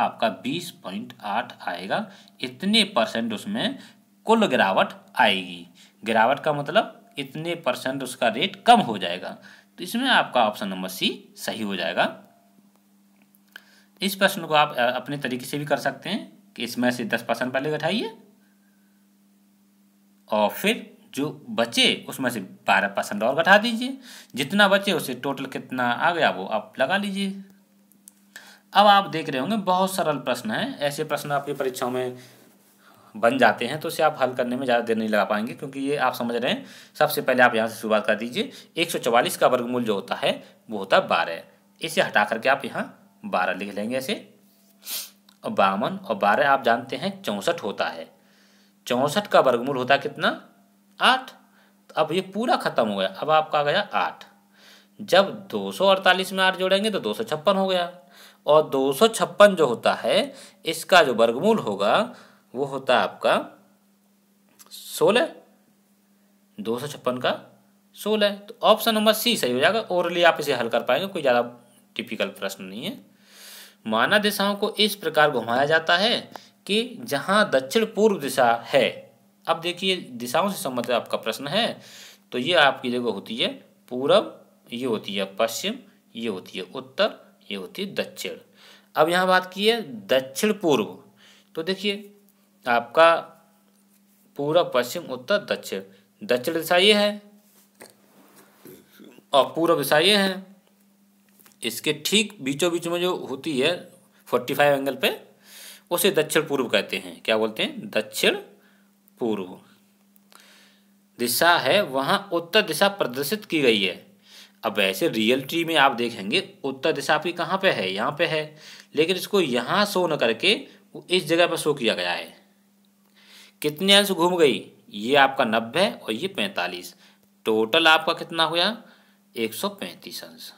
S1: आपका 20.8 आएगा इतने परसेंट उसमें कुल गिरावट आएगी गिरावट का मतलब इतने परसेंट उसका रेट कम हो जाएगा तो इसमें आपका ऑप्शन नंबर सी सही हो जाएगा इस प्रश्न को आप अपने तरीके से भी कर सकते हैं कि इसमें से दस परसेंट पहले घटाइए और फिर जो बचे उसमें से बारह परसेंट और घटा दीजिए जितना बचे उसे टोटल कितना आ गया वो आप लगा लीजिए अब आप देख रहे होंगे बहुत सरल प्रश्न है ऐसे प्रश्न आपकी परीक्षाओं में बन जाते हैं तो इसे आप हल करने में ज़्यादा देर नहीं लगा पाएंगे क्योंकि ये आप समझ रहे हैं सबसे पहले आप यहाँ से शुरुआत कर दीजिए एक सौ चौवालीस का वर्गमूल जो होता है वो होता है बारह इसे हटा करके आप यहाँ बारह लिख लेंगे ऐसे और बावन और बारह आप जानते हैं चौंसठ होता है चौंसठ का वर्गमूल होता कितना आठ तो अब ये पूरा ख़त्म हो गया अब आपका आ गया आठ जब दो सौ अड़तालीस में आठ जोड़ेंगे तो दो सौ छप्पन हो गया और दो जो होता है इसका जो वर्गमूल होगा वो होता है आपका सोलह दो सौ छप्पन का सोलह तो ऑप्शन नंबर सी सही हो जाएगा ओरली आप इसे हल कर पाएंगे कोई ज़्यादा टिपिकल प्रश्न नहीं है माना दिशाओं को इस प्रकार घुमाया जाता है कि जहाँ दक्षिण पूर्व दिशा है अब देखिए दिशाओं से संबंधित आपका प्रश्न है तो ये आपकी जगह होती है पूरब ये होती है पश्चिम ये होती है उत्तर ये होती है दक्षिण अब यहाँ बात की है दक्षिण पूर्व तो देखिए आपका पूरा पश्चिम उत्तर दक्षिण दक्षिण दिशा ये है और पूर्व दिशा ये है इसके ठीक बीचों बीच में जो होती है फोर्टी फाइव एंगल पे उसे दक्षिण पूर्व कहते हैं क्या बोलते हैं दक्षिण पूर्व दिशा है वहाँ उत्तर दिशा प्रदर्शित की गई है अब वैसे रियलिटी में आप देखेंगे उत्तर दिशा आपकी कहाँ पे है यहाँ पे है लेकिन इसको यहाँ शो न करके इस जगह पर शो किया गया है कितने अंश घूम गई ये आपका नब्बे और ये पैंतालीस टोटल आपका कितना हुआ एक सौ पैंतीस अंश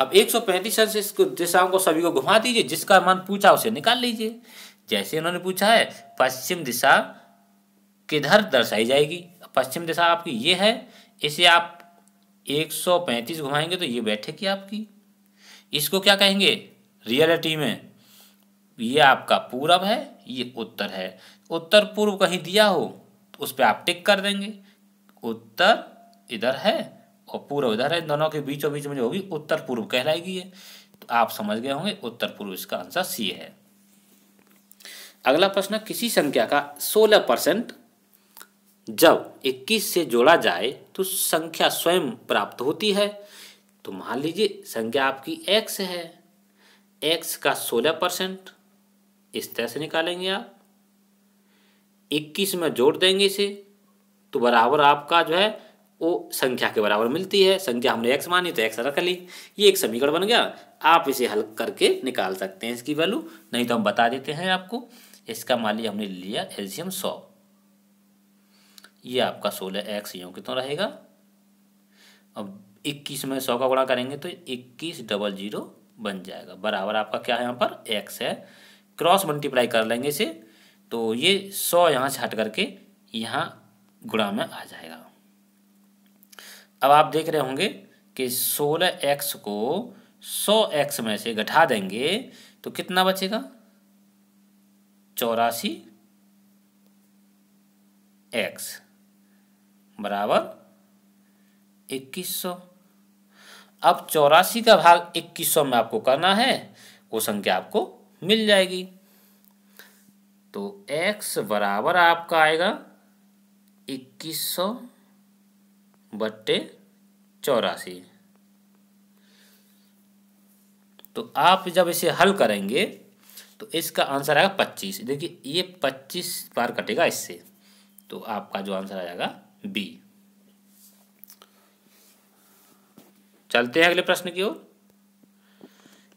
S1: अब एक सौ पैंतीस अंश इस दिशाओं को सभी को घुमा दीजिए जिसका मन पूछा उसे निकाल लीजिए जैसे उन्होंने पूछा है पश्चिम दिशा किधर दर्शाई जाएगी पश्चिम दिशा आपकी ये है इसे आप 135 घुमाएंगे तो ये बैठेगी आपकी इसको क्या कहेंगे रियलिटी में ये आपका पूरब है ये उत्तर है उत्तर पूर्व कहीं दिया हो तो उस पर आप टिक कर देंगे उत्तर इधर है और पूर्व इधर है दोनों के बीचों बीच में जो होगी उत्तर पूर्व कहलाएगी है तो आप समझ गए होंगे उत्तर पूर्व इसका आंसर सी है अगला प्रश्न किसी संख्या का सोलह परसेंट जब 21 से जोड़ा जाए तो संख्या स्वयं प्राप्त होती है तो मान लीजिए संख्या आपकी x है x का 16 परसेंट इस तरह से निकालेंगे आप 21 में जोड़ देंगे इसे तो बराबर आपका जो है वो संख्या के बराबर मिलती है संख्या हमने x मानी तो x रख ली ये एक समीकरण बन गया आप इसे हल करके निकाल सकते हैं इसकी वैल्यू नहीं तो हम बता देते हैं आपको इसका मान लीजिए हमने लिया एल्शियम सौ ये आपका सोलह एक्स यूँ कितना रहेगा अब इक्कीस में सौ का गुणा करेंगे तो इक्कीस डबल जीरो बन जाएगा बराबर आपका क्या है यहाँ पर एक्स है क्रॉस मल्टीप्लाई कर लेंगे इसे तो ये सौ यहाँ से हट करके यहाँ गुणा में आ जाएगा अब आप देख रहे होंगे कि सोलह एक्स को सौ एक्स में से घटा देंगे तो कितना बचेगा चौरासी एक्स बराबर इक्कीस सौ अब चौरासी का भाग इक्कीस सौ में आपको करना है वो संख्या आपको मिल जाएगी तो x बराबर आपका आएगा इक्कीस सौ बट्टे चौरासी तो आप जब इसे हल करेंगे तो इसका आंसर आएगा पच्चीस देखिए ये पच्चीस बार कटेगा इससे तो आपका जो आंसर आ जाएगा बी चलते हैं अगले प्रश्न की ओर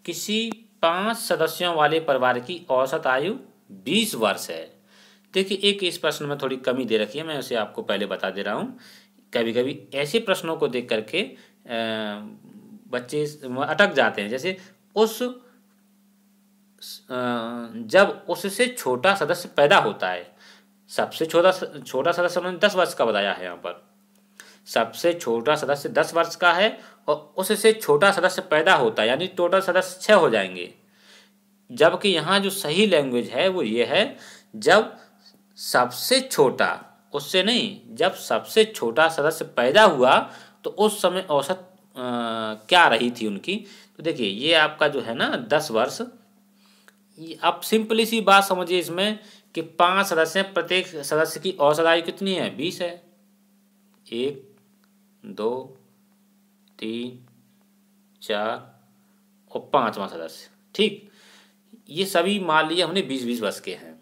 S1: किसी पांच सदस्यों वाले परिवार की औसत आयु बीस वर्ष है देखिए एक इस प्रश्न में थोड़ी कमी दे रखी है मैं उसे आपको पहले बता दे रहा हूँ कभी कभी ऐसे प्रश्नों को देख करके बच्चे अटक जाते हैं जैसे उस जब उससे छोटा सदस्य पैदा होता है सबसे छोटा छोटा सदस्य उन्होंने दस वर्ष का बताया है यहाँ पर सबसे छोटा सदस्य दस वर्ष का है और उससे छोटा सदस्य पैदा होता है यानी टोटल सदस्य छः हो जाएंगे जबकि यहाँ जो सही लैंग्वेज है वो ये है जब सबसे छोटा उससे नहीं जब सबसे छोटा सदस्य पैदा हुआ तो उस समय औसत क्या रही थी उनकी तो देखिए ये आपका जो है ना दस वर्ष आप सिंपली सी बात समझिए इसमें कि पांच सदस्य प्रत्येक सदस्य की औसत आयु कितनी है बीस है एक दो तीन चार और पांचवा सदस्य ठीक ये सभी मान लिए हमने बीस बीस वर्ष के हैं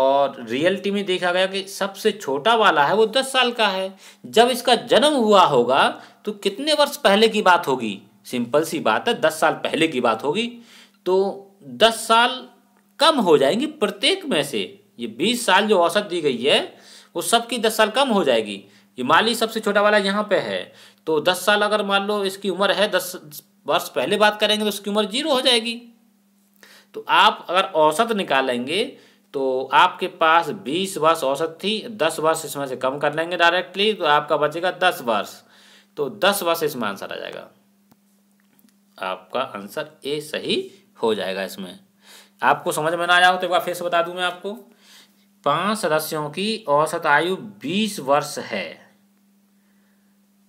S1: और रियलिटी में देखा गया कि सबसे छोटा वाला है वो दस साल का है जब इसका जन्म हुआ होगा तो कितने वर्ष पहले की बात होगी सिंपल सी बात है दस साल पहले की बात होगी तो दस साल कम हो जाएंगी प्रत्येक में से ये बीस साल जो औसत दी गई है वो सबकी दस साल कम हो जाएगी ये माली सबसे छोटा वाला यहाँ पे है तो दस साल अगर मान लो इसकी उम्र है दस वर्ष पहले बात करेंगे तो उसकी उम्र जीरो हो जाएगी तो आप अगर औसत निकालेंगे तो आपके पास बीस वर्ष औसत थी दस वर्ष इसमें से कम कर लेंगे डायरेक्टली तो आपका बचेगा दस वर्ष तो दस वर्ष इसमें आंसर आ जाएगा आपका आंसर ए सही हो जाएगा इसमें आपको समझ में ना आया हो तो एक बार फिर से बता दूं मैं आपको पांच सदस्यों की औसत आयु बीस वर्ष है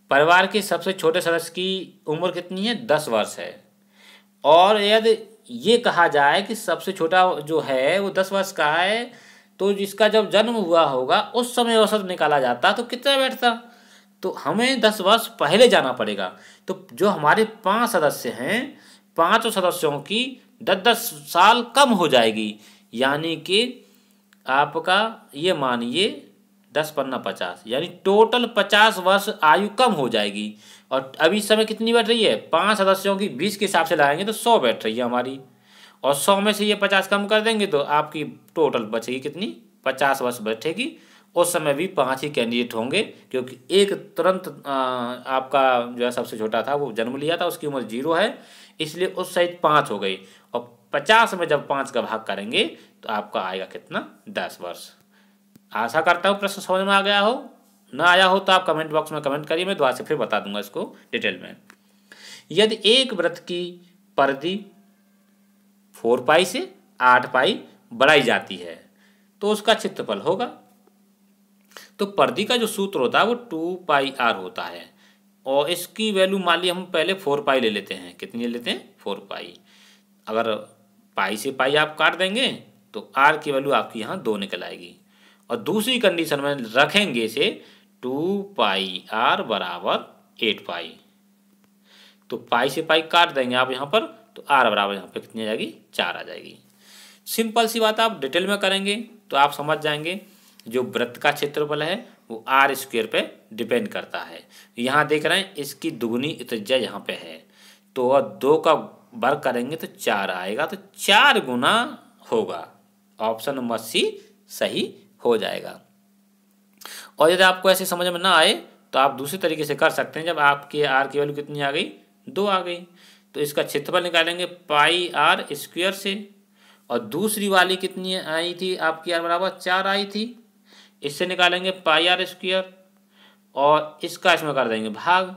S1: परिवार के सबसे छोटे सदस्य की उम्र कितनी है दस वर्ष है और यदि ये कहा जाए कि सबसे छोटा जो है वो दस वर्ष का है तो जिसका जब जन्म हुआ होगा उस समय औसत निकाला जाता तो कितना बैठता तो हमें दस वर्ष पहले जाना पड़ेगा तो जो हमारे पांच सदस्य हैं पांचों सदस्यों की दस दस साल कम हो जाएगी यानी कि आपका ये मानिए दस पन्ना पचास यानी टोटल पचास वर्ष आयु कम हो जाएगी और अभी समय कितनी बैठ रही है पांच सदस्यों की बीस के हिसाब से लगाएंगे तो सौ बैठ रही है हमारी और सौ में से ये पचास कम कर देंगे तो आपकी टोटल बचेगी कितनी पचास वर्ष बैठेगी उस समय भी पांच ही कैंडिडेट होंगे क्योंकि एक तुरंत आपका जो है सबसे छोटा था वो जन्म लिया था उसकी उम्र जीरो है इसलिए उस साइड पाँच हो गई और पचास में जब पाँच का भाग करेंगे तो आपका आएगा कितना दस वर्ष आशा करता हूँ प्रश्न समझ में आ गया हो ना आया हो तो आप कमेंट बॉक्स में कमेंट करिए मैं दोबारा से फिर बता दूंगा इसको डिटेल में यदि एक व्रत की परिधि फोर पाई से आठ पाई बढ़ाई जाती है तो उसका चित्रफल होगा तो परिधि का जो सूत्र होता है वो टू पाई आर होता है और इसकी वैल्यू मान ली हम पहले फोर पाई ले लेते हैं कितनी ले लेते हैं फोर पाई अगर पाई से पाई आप काट देंगे तो आर की वैल्यू आपकी यहाँ दो निकल आएगी और दूसरी कंडीशन में रखेंगे इसे टू पाई आर बराबर एट पाई तो पाई से पाई काट देंगे आप यहाँ पर तो आर बराबर यहाँ पर कितनी आ जाएगी चार आ जाएगी सिंपल सी बात आप डिटेल में करेंगे तो आप समझ जाएंगे जो वृत्त का क्षेत्रफल है वो आर स्क्वेयर पे डिपेंड करता है यहाँ देख रहे हैं इसकी दुगुनी त्रिज्या यहाँ पे है तो वह दो का वर्ग करेंगे तो चार आएगा तो चार गुना होगा ऑप्शन नंबर सी सही हो जाएगा और यदि आपको ऐसे समझ में ना आए तो आप दूसरे तरीके से कर सकते हैं जब आपके आर की वैल्यू कितनी आ गई दो आ गई तो इसका क्षेत्रफल निकालेंगे पाई आर स्क्वेयर से और दूसरी वाली कितनी आई थी आपकी आर बराबर चार आई थी इससे निकालेंगे पाई आर स्क्वेयर और इसका इसमें कर देंगे भाग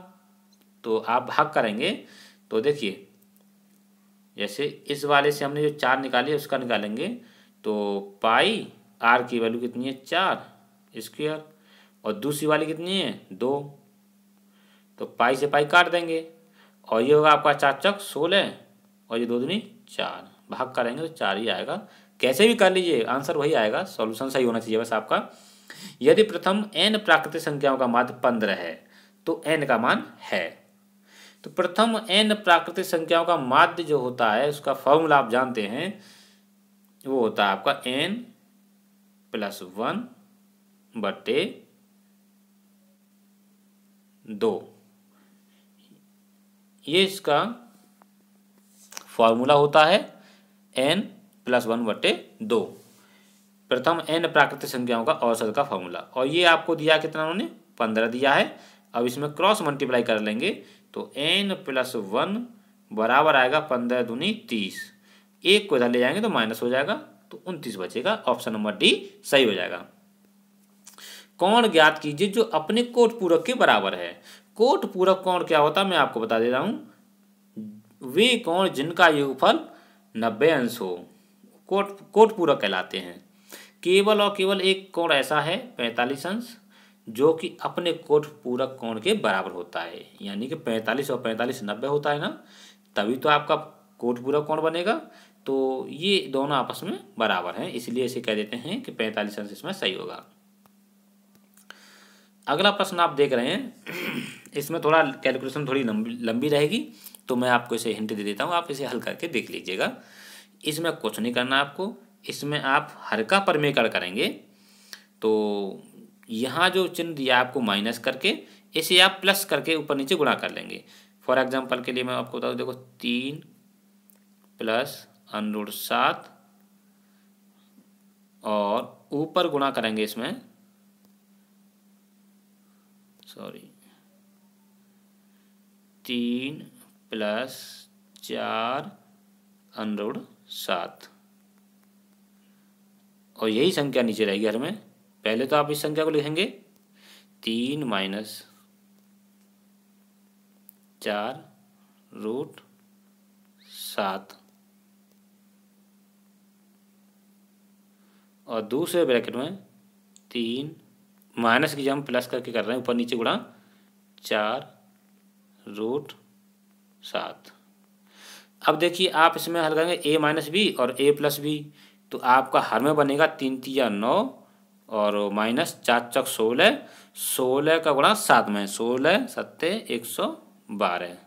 S1: तो आप भाग करेंगे तो देखिए जैसे इस वाले से हमने जो चार निकाली उसका निकालेंगे तो पाई आर की वैल्यू कितनी है चार स्क्वेयर और दूसरी वाली कितनी है दो तो पाई से पाई काट देंगे और ये होगा आपका चार चक सोलह और ये दो दूनी चार भाग करेंगे तो चार ही आएगा कैसे भी कर लीजिए आंसर वही आएगा सॉल्यूशन सही होना चाहिए बस आपका यदि प्रथम एन प्राकृतिक संख्याओं का माध्य पंद्रह है तो एन का मान है तो प्रथम एन प्राकृतिक संख्याओं का माध्य जो होता है उसका फॉर्मूला आप जानते हैं वो होता है आपका एन प्लस वन बटे दो ये इसका फॉर्मूला होता है एन प्लस वन बटे दो प्रथम एन प्राकृतिक संख्याओं का औसत का फॉर्मूला और ये आपको दिया कितना उन्होंने पंद्रह दिया है अब इसमें क्रॉस मल्टीप्लाई कर लेंगे तो एन प्लस वन बराबर आएगा पंद्रह दूनी तीस एक को इधर ले जाएंगे तो माइनस हो जाएगा तो उनतीस बचेगा ऑप्शन नंबर डी सही हो जाएगा कौन ज्ञात कीजिए जो अपने कोट पूरक के बराबर है कोट पूरक कौन क्या होता है मैं आपको बता दे रहा हूँ वे कौन जिनका योगफल नब्बे अंश हो कोट कोट पूरक कहलाते हैं केवल और केवल एक कोण ऐसा है पैंतालीस अंश जो कि अपने कोट पूरक कोण के बराबर होता है यानी कि पैंतालीस और पैंतालीस नब्बे होता है ना तभी तो आपका कोट पूरक कोण बनेगा तो ये दोनों आपस में बराबर हैं इसलिए इसे कह देते हैं कि पैंतालीस अंश इसमें सही होगा अगला प्रश्न आप देख रहे हैं इसमें थोड़ा कैलकुलेशन थोड़ी लंबी लंबी रहेगी तो मैं आपको इसे हिंट दे देता हूँ आप इसे हल करके देख लीजिएगा इसमें कुछ नहीं करना आपको इसमें आप हर का परमेकरण करेंगे तो यहाँ जो चिन्ह दिया आपको माइनस करके इसे आप प्लस करके ऊपर नीचे गुणा कर लेंगे फॉर एग्जांपल के लिए मैं आपको बता दूँ देखो तीन प्लस अनुरूढ़ सात और ऊपर गुणा करेंगे इसमें सॉरी तीन प्लस चार अनुरूढ़ सात और यही संख्या नीचे रहेगी हर में पहले तो आप इस संख्या को लिखेंगे तीन माइनस चार रूट सात और दूसरे ब्रैकेट में तीन माइनस की जम प्लस करके कर रहे हैं ऊपर नीचे गुणा चार रूट सात अब देखिए आप इसमें हल करेंगे ए माइनस बी और ए प्लस बी तो आपका हर में बनेगा तीन तिया नौ और माइनस चार चौक सोलह सोलह का गुणा सात में सोलह सत्य एक सौ बारह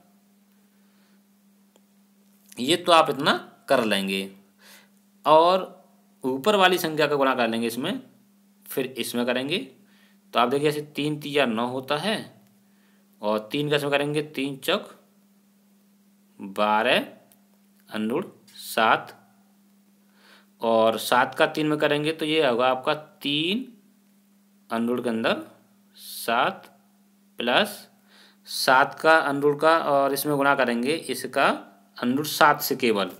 S1: ये तो आप इतना कर लेंगे और ऊपर वाली संख्या का गुणा कर लेंगे इसमें फिर इसमें करेंगे तो आप देखिए ऐसे तीन तिया नौ होता है और तीन का इसमें करेंगे तीन चक बारह अनुड़ सात और सात का तीन में करेंगे तो ये होगा आपका तीन अनरूट के अंदर सात प्लस सात का अनरूट का और इसमें गुणा करेंगे इसका अनरूट सात से केवल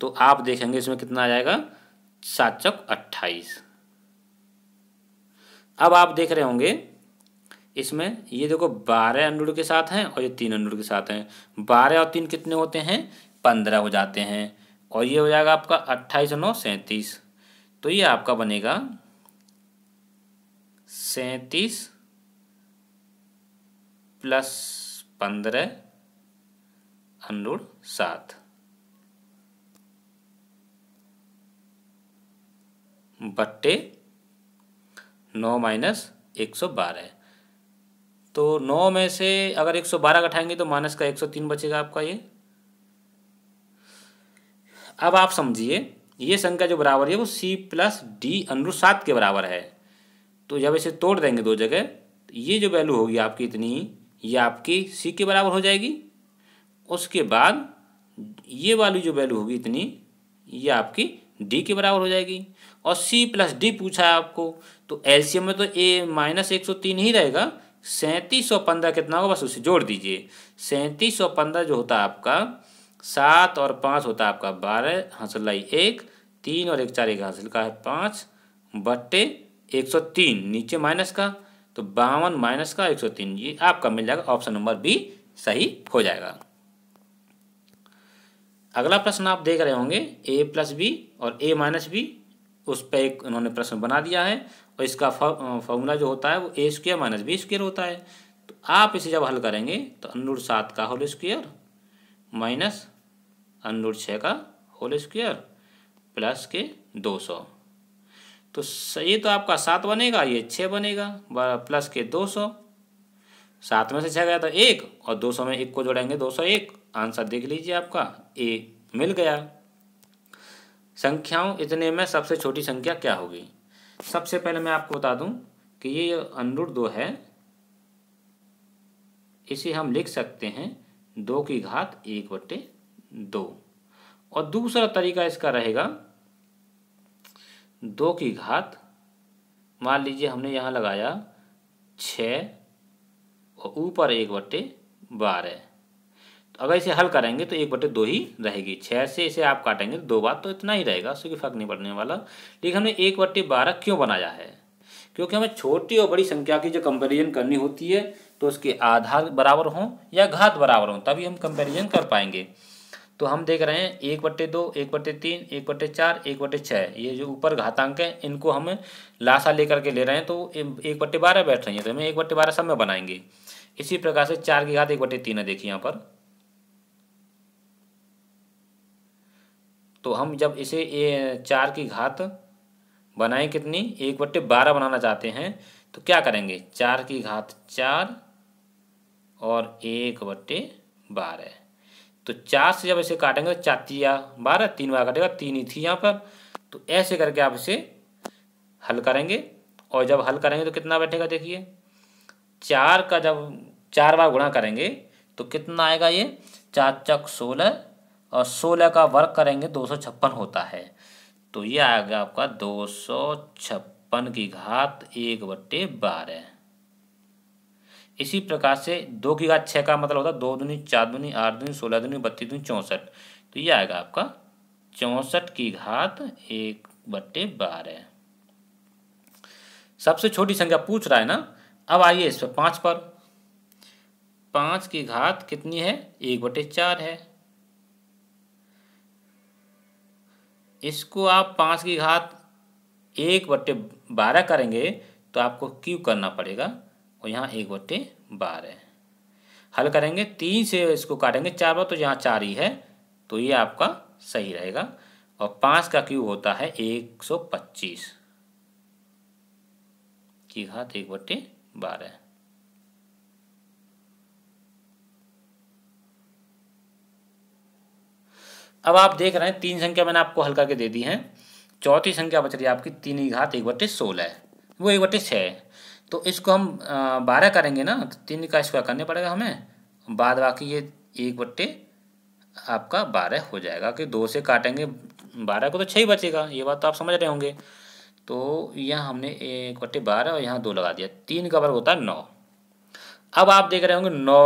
S1: तो आप देखेंगे इसमें कितना आ जाएगा सात चौक अट्ठाईस अब आप देख रहे होंगे इसमें ये देखो बारह अनरूट के साथ हैं और ये तीन अनरूट के साथ हैं बारह और तीन कितने होते हैं पंद्रह हो जाते हैं और ये हो जाएगा आपका अट्ठाईस नौ सैंतीस तो ये आपका बनेगा सैंतीस प्लस पंद्रह अनुड़ सात बट्टे नौ माइनस एक सौ बारह तो नौ में से अगर एक सौ बारह घटाएंगे तो माइनस का एक सौ तीन बचेगा आपका ये अब आप समझिए ये संख्या जो बराबर है वो सी प्लस डी अनुरूप सात के बराबर है तो जब इसे तोड़ देंगे दो जगह तो ये जो वैल्यू होगी आपकी इतनी ये आपकी सी के बराबर हो जाएगी उसके बाद ये वाली जो वैल्यू होगी इतनी ये आपकी डी के बराबर हो जाएगी और सी प्लस डी पूछा है आपको तो एलसीएम में तो ए माइनस एक सौ तीन ही रहेगा सैंतीस सौ पंद्रह कितना होगा बस उसे जोड़ दीजिए सैंतीस सौ पंद्रह जो होता है आपका सात और पाँच होता है आपका बारह हासिल लाई एक तीन और एक चार एक हासिल का है पाँच बट्टे एक सौ तीन नीचे माइनस का तो बावन माइनस का एक सौ तीन ये आपका मिल जाएगा ऑप्शन नंबर बी सही हो जाएगा अगला प्रश्न आप देख रहे होंगे ए प्लस बी और ए माइनस बी उस पर एक उन्होंने प्रश्न बना दिया है और इसका फॉर्मूला जो होता है वो A square minus B square होता है तो आप इसे जब हल करेंगे तो अनुर सात का होल स्क्र माइनस अनरूट छः का होल स्क्वायर प्लस के दो सौ तो ये तो आपका सात बनेगा ये छः बनेगा प्लस के दो सौ सात में से छः गया तो एक और दो सौ में एक को जोड़ेंगे दो सौ एक आंसर देख लीजिए आपका ए मिल गया संख्याओं इतने में सबसे छोटी संख्या क्या होगी सबसे पहले मैं आपको बता दूं कि ये अनुरूट दो है इसे हम लिख सकते हैं दो की घात एक बट्टे दो और दूसरा तरीका इसका रहेगा दो की घात मान लीजिए हमने यहाँ लगाया छ और ऊपर एक बट्टे बारह तो अगर इसे हल करेंगे तो एक बटे दो ही रहेगी छः से इसे आप काटेंगे तो दो बार तो इतना ही रहेगा उसकी फर्क नहीं पड़ने वाला लेकिन हमने एक बट्टे बारह क्यों बनाया है क्योंकि हमें छोटी और बड़ी संख्या की जो कंपेरिजन करनी होती है तो उसके आधार बराबर हों या घात बराबर हों तभी हम कंपेरिजन कर पाएंगे तो हम देख रहे हैं एक बट्टे दो एक बट्टे तीन एक बट्टे चार एक बट्टे छः ये जो ऊपर घातांक हैं इनको हम लाशा लेकर के ले रहे हैं तो एक बट्टे बारह बैठ रही हैं तो हमें एक बट्टे बारह सब में बनाएंगे इसी प्रकार से चार की घात एक बट्टे तीन है देखिए यहाँ पर तो हम जब इसे ए, चार की घात बनाएं कितनी एक बट्टे बारह बनाना चाहते हैं तो क्या करेंगे चार की घात चार और एक बट्टे बारह तो चार से जब इसे काटेंगे तो चार तिया बारह तीन बार काटेगा तीन ही थी यहाँ पर तो ऐसे करके आप इसे हल करेंगे और जब हल करेंगे तो कितना बैठेगा देखिए चार का जब चार बार गुणा करेंगे तो कितना आएगा ये चार चक सोलह और सोलह का वर्क करेंगे दो सौ छप्पन होता है तो ये आएगा आपका दो सौ छप्पन की घात एक बट्टे बारह इसी प्रकार से दो की घात छः का मतलब होता है दो दूनी चार दूनी आठ दूनी सोलह दूनी बत्तीस दूनी चौंसठ तो ये आएगा आपका चौंसठ की घात एक बट्टे बारह सबसे छोटी संख्या पूछ रहा है ना अब आइए इस पर पाँच पर पाँच की घात कितनी है एक बटे चार है इसको आप पाँच की घात एक बट्टे बारह करेंगे तो आपको क्यू करना पड़ेगा और यहाँ एक बट्टे बारह हल करेंगे तीन से इसको काटेंगे चार बार तो यहाँ चार ही है तो ये आपका सही रहेगा और पाँच का क्यूब होता है एक सौ पच्चीस की घात एक बट्टे बारह अब आप देख रहे हैं तीन संख्या मैंने आपको हल करके दे दी है चौथी संख्या बच रही है आपकी तीन घात एक बट्टे सोलह वो एक बट्टे छः तो इसको हम बारह करेंगे ना तो तीन का स्क्वायर करने पड़ेगा हमें बाद बाकी ये एक बट्टे आपका बारह हो जाएगा कि दो से काटेंगे बारह को तो छः ही बचेगा ये बात तो आप समझ रहे होंगे तो यहाँ हमने एक बट्टे बारह और यहाँ दो लगा दिया तीन का वर्ग होता है नौ अब आप देख रहे होंगे नौ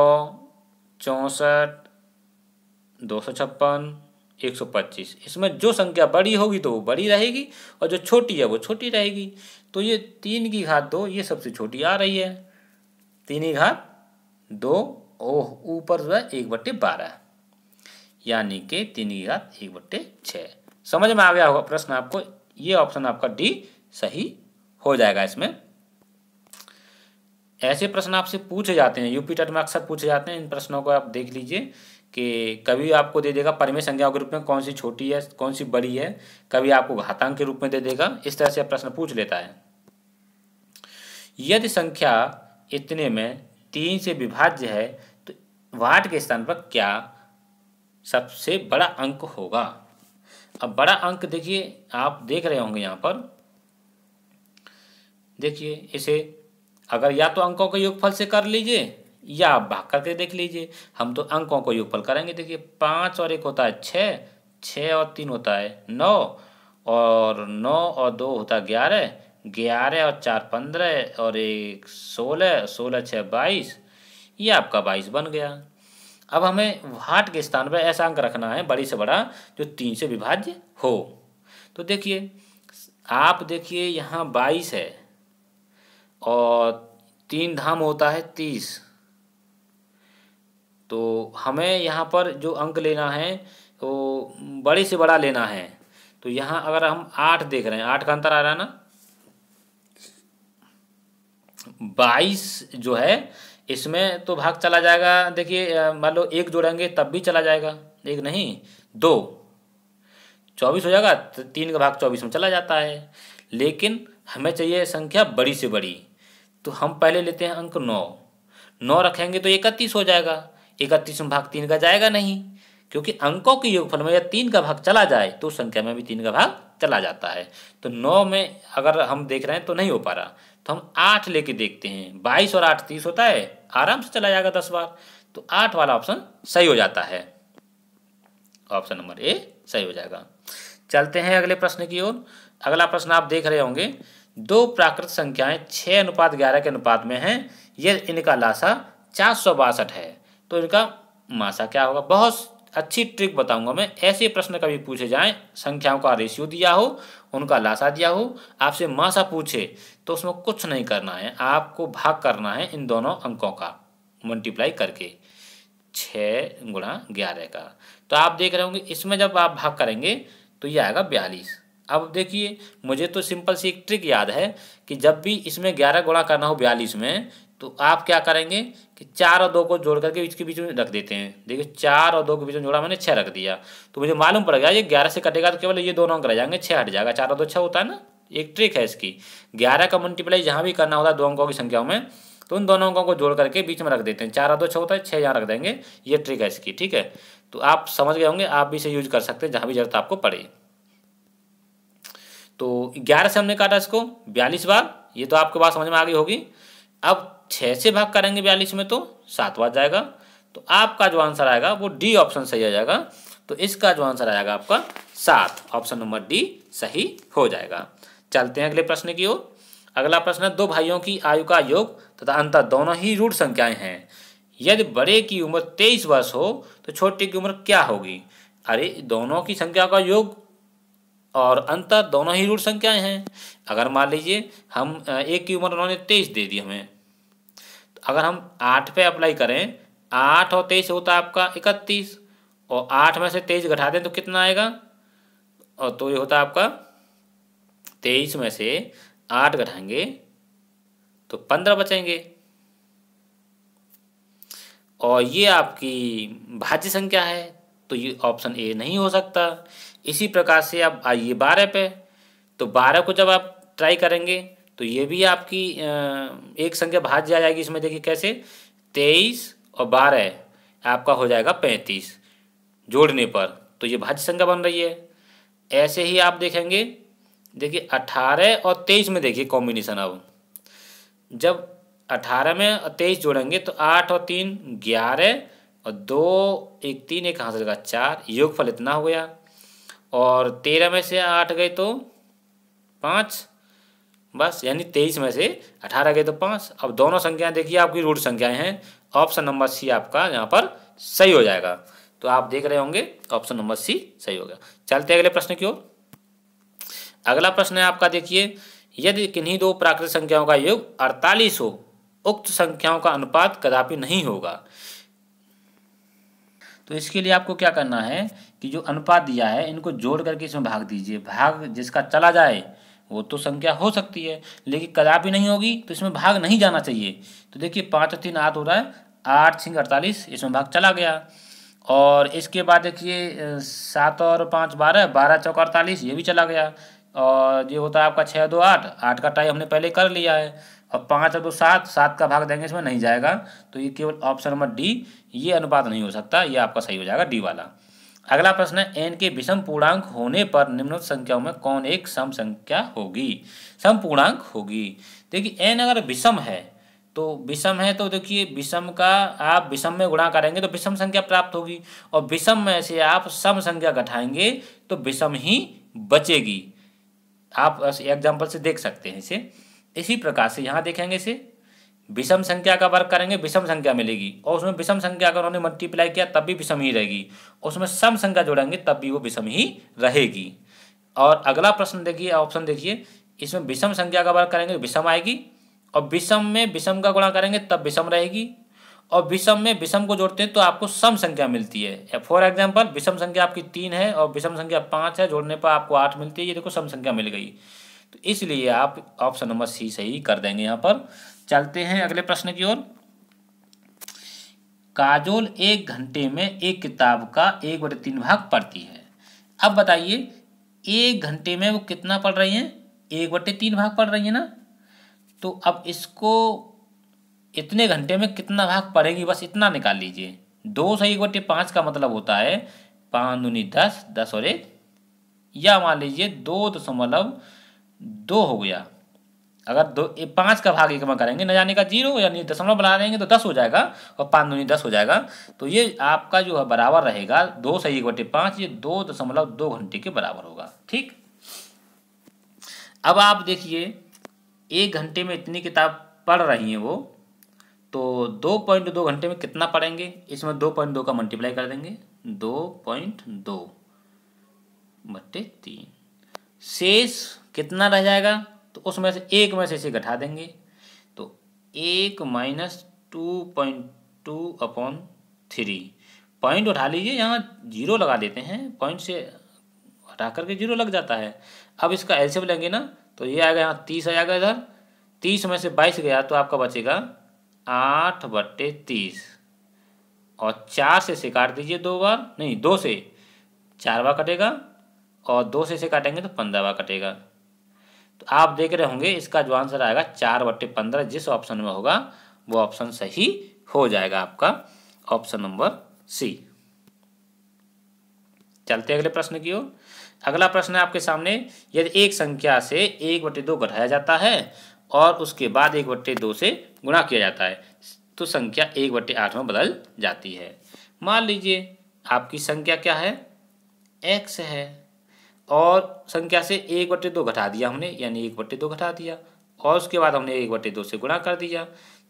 S1: चौंसठ दो सौ छप्पन एक सौ पच्चीस इसमें जो संख्या बड़ी होगी तो वो बड़ी रहेगी और जो छोटी है वो छोटी रहेगी तो ये तीन की घात दो ये सबसे छोटी आ रही है तीन की घात दो ओह ऊपर जो है एक बट्टे बारह यानी कि तीन की घात एक बट्टे छः समझ में आ गया होगा प्रश्न आपको ये ऑप्शन आपका डी सही हो जाएगा इसमें ऐसे प्रश्न आपसे पूछे जाते हैं यूपी टेट में अक्सर पूछे जाते हैं इन प्रश्नों को आप देख लीजिए कि कभी आपको दे देगा परिमेय संज्ञाओं के रूप में कौन सी छोटी है कौन सी बड़ी है कभी आपको घातांक के रूप में दे देगा इस तरह से प्रश्न पूछ लेता है यदि संख्या इतने में तीन से विभाज्य है तो वाट के स्थान पर क्या सबसे बड़ा अंक होगा अब बड़ा अंक देखिए आप देख रहे होंगे यहाँ पर देखिए इसे अगर या तो अंकों के योगफल से कर लीजिए या आप भाग करके देख लीजिए हम तो अंकों को युगफल करेंगे देखिए पाँच और एक होता है छः छः और तीन होता है नौ और नौ और दो होता है ग्यारह ग्यारह और चार पंद्रह और एक सोलह सोलह छः बाईस ये आपका बाईस बन गया अब हमें वाट के स्थान पर ऐसा अंक रखना है बड़ी से बड़ा जो तीन से विभाज्य हो तो देखिए आप देखिए यहाँ बाईस है और तीन धाम होता है तीस तो हमें यहाँ पर जो अंक लेना है वो तो बड़े से बड़ा लेना है तो यहाँ अगर हम आठ देख रहे हैं आठ का अंतर आ रहा है ना बाईस जो है इसमें तो भाग चला जाएगा देखिए मान लो एक जोड़ेंगे तब भी चला जाएगा एक नहीं दो चौबीस हो जाएगा तो तीन का भाग चौबीस में चला जाता है लेकिन हमें चाहिए संख्या बड़ी से बड़ी तो हम पहले लेते हैं अंक नौ नौ रखेंगे तो इकतीस हो जाएगा इकतीस में भाग तीन का जाएगा नहीं क्योंकि अंकों के योगफल में यदि तीन का भाग चला जाए तो संख्या में भी तीन का भाग चला जाता है तो नौ में अगर हम देख रहे हैं तो नहीं हो पा रहा तो हम आठ लेके देखते हैं बाईस और आठ तीस होता है आराम से चला जाएगा दस बार तो आठ वाला ऑप्शन सही हो जाता है ऑप्शन नंबर ए सही हो जाएगा चलते हैं अगले प्रश्न की ओर अगला प्रश्न आप देख रहे होंगे दो प्राकृत संख्याएं छः अनुपात ग्यारह के अनुपात में हैं यह इनका लाशा चार सौ बासठ है तो इनका मासा क्या होगा बहुत अच्छी ट्रिक बताऊंगा मैं ऐसे प्रश्न कभी पूछे जाएं संख्याओं का रेशियो दिया हो उनका लाशा दिया हो आपसे मासा पूछे तो उसमें कुछ नहीं करना है आपको भाग करना है इन दोनों अंकों का मल्टीप्लाई करके छः गुणा ग्यारह का तो आप देख रहे होंगे इसमें जब आप भाग करेंगे तो ये आएगा बयालीस अब देखिए मुझे तो सिंपल सी एक ट्रिक याद है कि जब भी इसमें ग्यारह गुणा करना हो बयालीस में तो आप क्या करेंगे कि चार और दो को जोड़ करके इसके बीच में रख देते हैं देखिए चार और दो के बीच में जोड़ा मैंने छः रख दिया तो मुझे मालूम पड़ गया ये ग्यारह से कटेगा तो केवल ये दोनों अंक रह जाएंगे छः हट जाएगा चार और दो छः होता है ना एक ट्रिक है इसकी ग्यारह का मल्टीप्लाई जहाँ भी करना होता है दो अंकों की संख्याओं में तो उन दोनों अंकों को जोड़ करके बीच में रख देते हैं चार और दो छः होता है छः यहाँ रख देंगे ये ट्रिक है इसकी ठीक है तो आप समझ गए होंगे आप भी इसे यूज कर सकते हैं जहाँ भी जरूरत आपको पड़े तो ग्यारह से हमने काटा इसको बयालीस बार ये तो आपके पास समझ में आ गई होगी अब छः से भाग करेंगे बयालीस में तो सात बार जाएगा तो आपका जो आंसर आएगा वो डी ऑप्शन सही आ जाएगा तो इसका जो आंसर आएगा आपका सात ऑप्शन नंबर डी सही हो जाएगा चलते हैं अगले प्रश्न की ओर अगला प्रश्न है दो भाइयों की आयु का योग तथा अंतर दोनों ही रूढ़ संख्याएं हैं यदि बड़े की उम्र तेईस वर्ष हो तो छोटे की उम्र क्या होगी अरे दोनों की संख्या का योग और अंतर दोनों ही रूढ़ संख्याएं हैं अगर मान लीजिए हम एक की उम्र उन्होंने तेईस दे दी हमें अगर हम आठ पे अप्लाई करें आठ और तेईस होता है आपका इकतीस और आठ में से तेईस घटा दें तो कितना आएगा और तो ये होता है आपका तेईस में से आठ घटाएंगे तो पंद्रह बचेंगे और ये आपकी भाज्य संख्या है तो ये ऑप्शन ए नहीं हो सकता इसी प्रकार से आप आइए बारह पे तो बारह को जब आप ट्राई करेंगे तो ये भी आपकी एक संख्या भाज जा जाएगी इसमें देखिए कैसे तेईस और बारह आपका हो जाएगा पैंतीस जोड़ने पर तो ये भाज्य संख्या बन रही है ऐसे ही आप देखेंगे देखिए अठारह और तेईस में देखिए कॉम्बिनेशन अब जब अठारह में और तेईस जोड़ेंगे तो आठ और तीन ग्यारह और दो एक तीन एक हाँ लगा चार योगफल इतना हो गया और तेरह में से आठ गए तो पाँच बस यानी तेईस में से अठारह गए तो पाँच अब दोनों संख्याएं देखिए आपकी रूट संख्याएं हैं ऑप्शन नंबर सी आपका यहाँ पर सही हो जाएगा तो आप देख रहे होंगे ऑप्शन नंबर सी सही हो गया चलते अगले प्रश्न की ओर अगला प्रश्न है आपका देखिए यदि किन्हीं दो प्राकृतिक संख्याओं का योग अड़तालीस हो उक्त संख्याओं का अनुपात कदापि नहीं होगा तो इसके लिए आपको क्या करना है कि जो अनुपात दिया है इनको जोड़ करके इसमें भाग दीजिए भाग जिसका चला जाए वो तो संख्या हो सकती है लेकिन कदापि नहीं होगी तो इसमें भाग नहीं जाना चाहिए तो देखिए पाँच तीन आठ हो रहा है आठ छिंग अड़तालीस इसमें भाग चला गया और इसके बाद देखिए सात और पाँच बारह बारह चौक अड़तालीस ये भी चला गया और ये होता है आपका छः दो आठ आठ का टाई हमने पहले कर लिया है और पाँच और दो सात सात का भाग देंगे इसमें नहीं जाएगा तो ये केवल ऑप्शन नंबर डी ये अनुपात नहीं हो सकता ये आपका सही हो जाएगा डी वाला अगला प्रश्न है एन के विषम पूर्णांक होने पर निम्नलिखित संख्याओं में कौन एक सम संख्या होगी सम पूर्णांक होगी देखिए एन अगर विषम है तो विषम है तो देखिए विषम का आप विषम में गुणा करेंगे तो विषम संख्या प्राप्त होगी और विषम में से आप सम संख्या घटाएंगे तो विषम ही बचेगी आप एग्जाम्पल से देख सकते हैं इसे इसी प्रकार से यहाँ देखेंगे इसे विषम संख्या का वर्ग करेंगे विषम संख्या मिलेगी और उसमें विषम संख्या अगर उन्होंने मल्टीप्लाई किया तब भी विषम ही रहेगी और उसमें सम संख्या जोड़ेंगे तब भी वो विषम ही रहेगी और अगला प्रश्न देखिए ऑप्शन देखिए इसमें विषम संख्या का वर्ग करेंगे विषम आएगी और विषम में विषम का गुणा करेंगे तब विषम रहेगी और विषम में विषम को जोड़ते हैं तो आपको सम संख्या मिलती है फॉर एग्जाम्पल विषम संख्या आपकी तीन है और विषम संख्या पाँच है जोड़ने पर आपको आठ मिलती है ये देखो सम संख्या मिल गई तो इसलिए आप ऑप्शन नंबर सी सही कर देंगे यहाँ पर चलते हैं अगले प्रश्न की ओर काजोल एक घंटे में एक किताब का एक बटे तीन भाग पढ़ती है अब बताइए एक घंटे में वो कितना पढ़ रही हैं एक बटे तीन भाग पढ़ रही है ना तो अब इसको इतने घंटे में कितना भाग पढ़ेगी बस इतना निकाल लीजिए दो से एक बटे पाँच का मतलब होता है पाँच दूनी दस दस और एक या मान लीजिए दो दशमलव दो हो गया अगर दो पाँच का भाग एक में करेंगे न जाने का जीरो यानी दशमलव बना देंगे तो दस हो जाएगा और पाँच दूनी दस हो जाएगा तो ये आपका जो है बराबर रहेगा दो से एक बटे पाँच ये दो दशमलव दो घंटे के बराबर होगा ठीक अब आप देखिए एक घंटे में इतनी किताब पढ़ रही हैं वो तो दो पॉइंट दो घंटे में कितना पढ़ेंगे इसमें दो पॉइंट दो का मल्टीप्लाई कर देंगे दो पॉइंट दो बटे तीन शेष कितना रह जाएगा उसमें से एक में से इसे घटा देंगे तो एक minus two point two upon three point उठा लीजिए यहाँ जीरो लगा देते हैं पॉइंट से हटा करके जीरो लग जाता है अब इसका एल्शियम लेंगे ना तो ये आएगा यहाँ तीस आ जाएगा इधर तीस में से बाईस गया तो आपका बचेगा आठ बट्टे तीस और चार से से काट दीजिए दो बार नहीं दो से चार बार कटेगा और दो से इसे काटेंगे तो पंद्रह बार कटेगा तो आप देख रहे होंगे इसका जो आंसर आएगा चार बट्टे पंद्रह जिस ऑप्शन में होगा वो ऑप्शन सही हो जाएगा आपका ऑप्शन नंबर सी चलते अगले प्रश्न की ओर अगला प्रश्न है आपके सामने यदि एक संख्या से एक बट्टे दो घटाया जाता है और उसके बाद एक बट्टे दो से गुणा किया जाता है तो संख्या एक बट्टे आठ में बदल जाती है मान लीजिए आपकी संख्या क्या है एक्स है और संख्या से एक बट्टे दो घटा दिया हमने यानी एक बट्टे दो घटा दिया और उसके बाद हमने एक बट्टे दो से गुणा कर दिया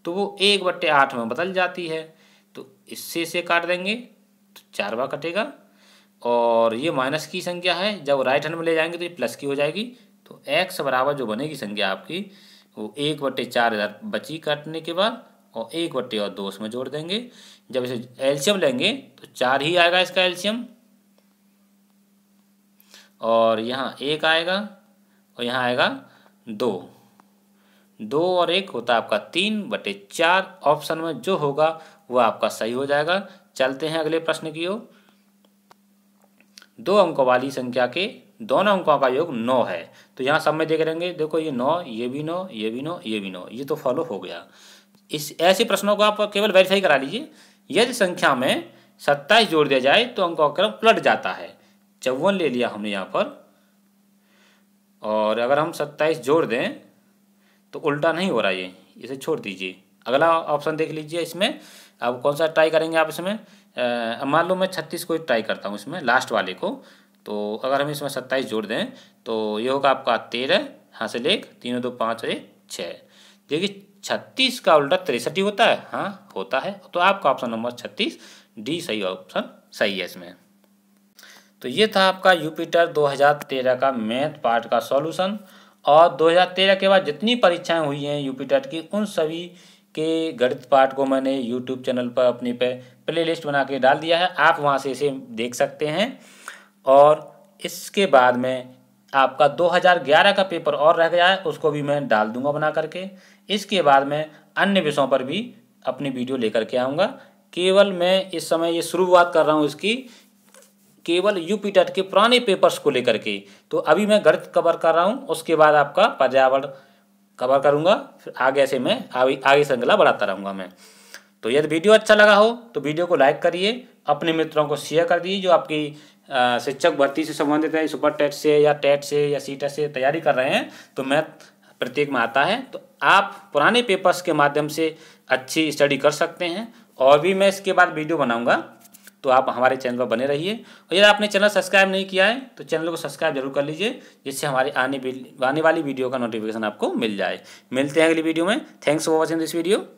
S1: तो वो एक बट्टे आठ में बदल जाती है तो इससे इसे काट देंगे तो चार बार कटेगा और ये माइनस की संख्या है जब राइट हैंड में ले जाएंगे तो ये प्लस की हो जाएगी तो एक्स बराबर जो बनेगी संख्या आपकी वो एक बट्टे चार हज़ार बची काटने के बाद और एक बट्टे और दो उसमें जोड़ देंगे जब इसे एल्शियम लेंगे तो चार ही आएगा इसका एल्शियम और यहाँ एक आएगा और यहाँ आएगा दो दो और एक होता है आपका तीन बटे चार ऑप्शन में जो होगा वह आपका सही हो जाएगा चलते हैं अगले प्रश्न की ओर दो अंकों वाली संख्या के दोनों अंकों का योग नौ है तो यहाँ सब में देख रहेंगे देखो ये नौ ये भी नौ ये भी नौ ये भी नौ ये तो फॉलो हो गया इस ऐसे प्रश्नों को आप केवल वेरीफाई करा लीजिए यदि संख्या में सत्ताईस जोड़ दिया जाए तो अंकों का क्रम उलट जाता है चौवन ले लिया हमने यहाँ पर और अगर हम सत्ताईस जोड़ दें तो उल्टा नहीं हो रहा ये इसे छोड़ दीजिए अगला ऑप्शन देख लीजिए इसमें अब कौन सा ट्राई करेंगे आप इसमें मान लो मैं छत्तीस को ट्राई करता हूँ इसमें लास्ट वाले को तो अगर हम इसमें सत्ताईस जोड़ दें तो ये होगा आपका तेरह हाँ से लेख तीनों दो पाँच एक छः देखिए छत्तीस का उल्टा तिरसठ ही होता है हाँ होता है तो आपका ऑप्शन नंबर छत्तीस डी सही ऑप्शन सही है इसमें तो ये था आपका यूपीटर 2013 का मैथ पार्ट का सॉल्यूशन और 2013 के बाद जितनी परीक्षाएं हुई हैं यूपीटर की उन सभी के गणित पार्ट को मैंने यूट्यूब चैनल पर अपने पे प्ले लिस्ट बना के डाल दिया है आप वहाँ से इसे देख सकते हैं और इसके बाद में आपका 2011 का पेपर और रह गया है उसको भी मैं डाल दूंगा बना करके इसके बाद मैं अन्य विषयों पर भी अपनी वीडियो लेकर के आऊँगा केवल मैं इस समय ये शुरुआत कर रहा हूँ इसकी केवल यूपीटेट के पुराने पेपर्स को लेकर के तो अभी मैं गणित कवर कर रहा हूँ उसके बाद आपका पर्यावरण कवर करूँगा फिर आगे ऐसे मैं आगे आगे श्रृंखला बढ़ाता रहूँगा मैं तो यदि वीडियो अच्छा लगा हो तो वीडियो को लाइक करिए अपने मित्रों को शेयर कर दीजिए जो आपकी शिक्षक भर्ती से संबंधित है सुपर टेट से या टेट से या सी टेट से तैयारी कर रहे हैं तो मैथ प्रत्येक में आता है तो आप पुराने पेपर्स के माध्यम से अच्छी स्टडी कर सकते हैं और भी मैं इसके बाद वीडियो बनाऊंगा तो आप हमारे चैनल पर बने रहिए और यदि आपने चैनल सब्सक्राइब नहीं किया है तो चैनल को सब्सक्राइब जरूर कर लीजिए जिससे हमारे आने आने वाली वीडियो का नोटिफिकेशन आपको मिल जाए मिलते हैं अगली वीडियो में thanks for watching this video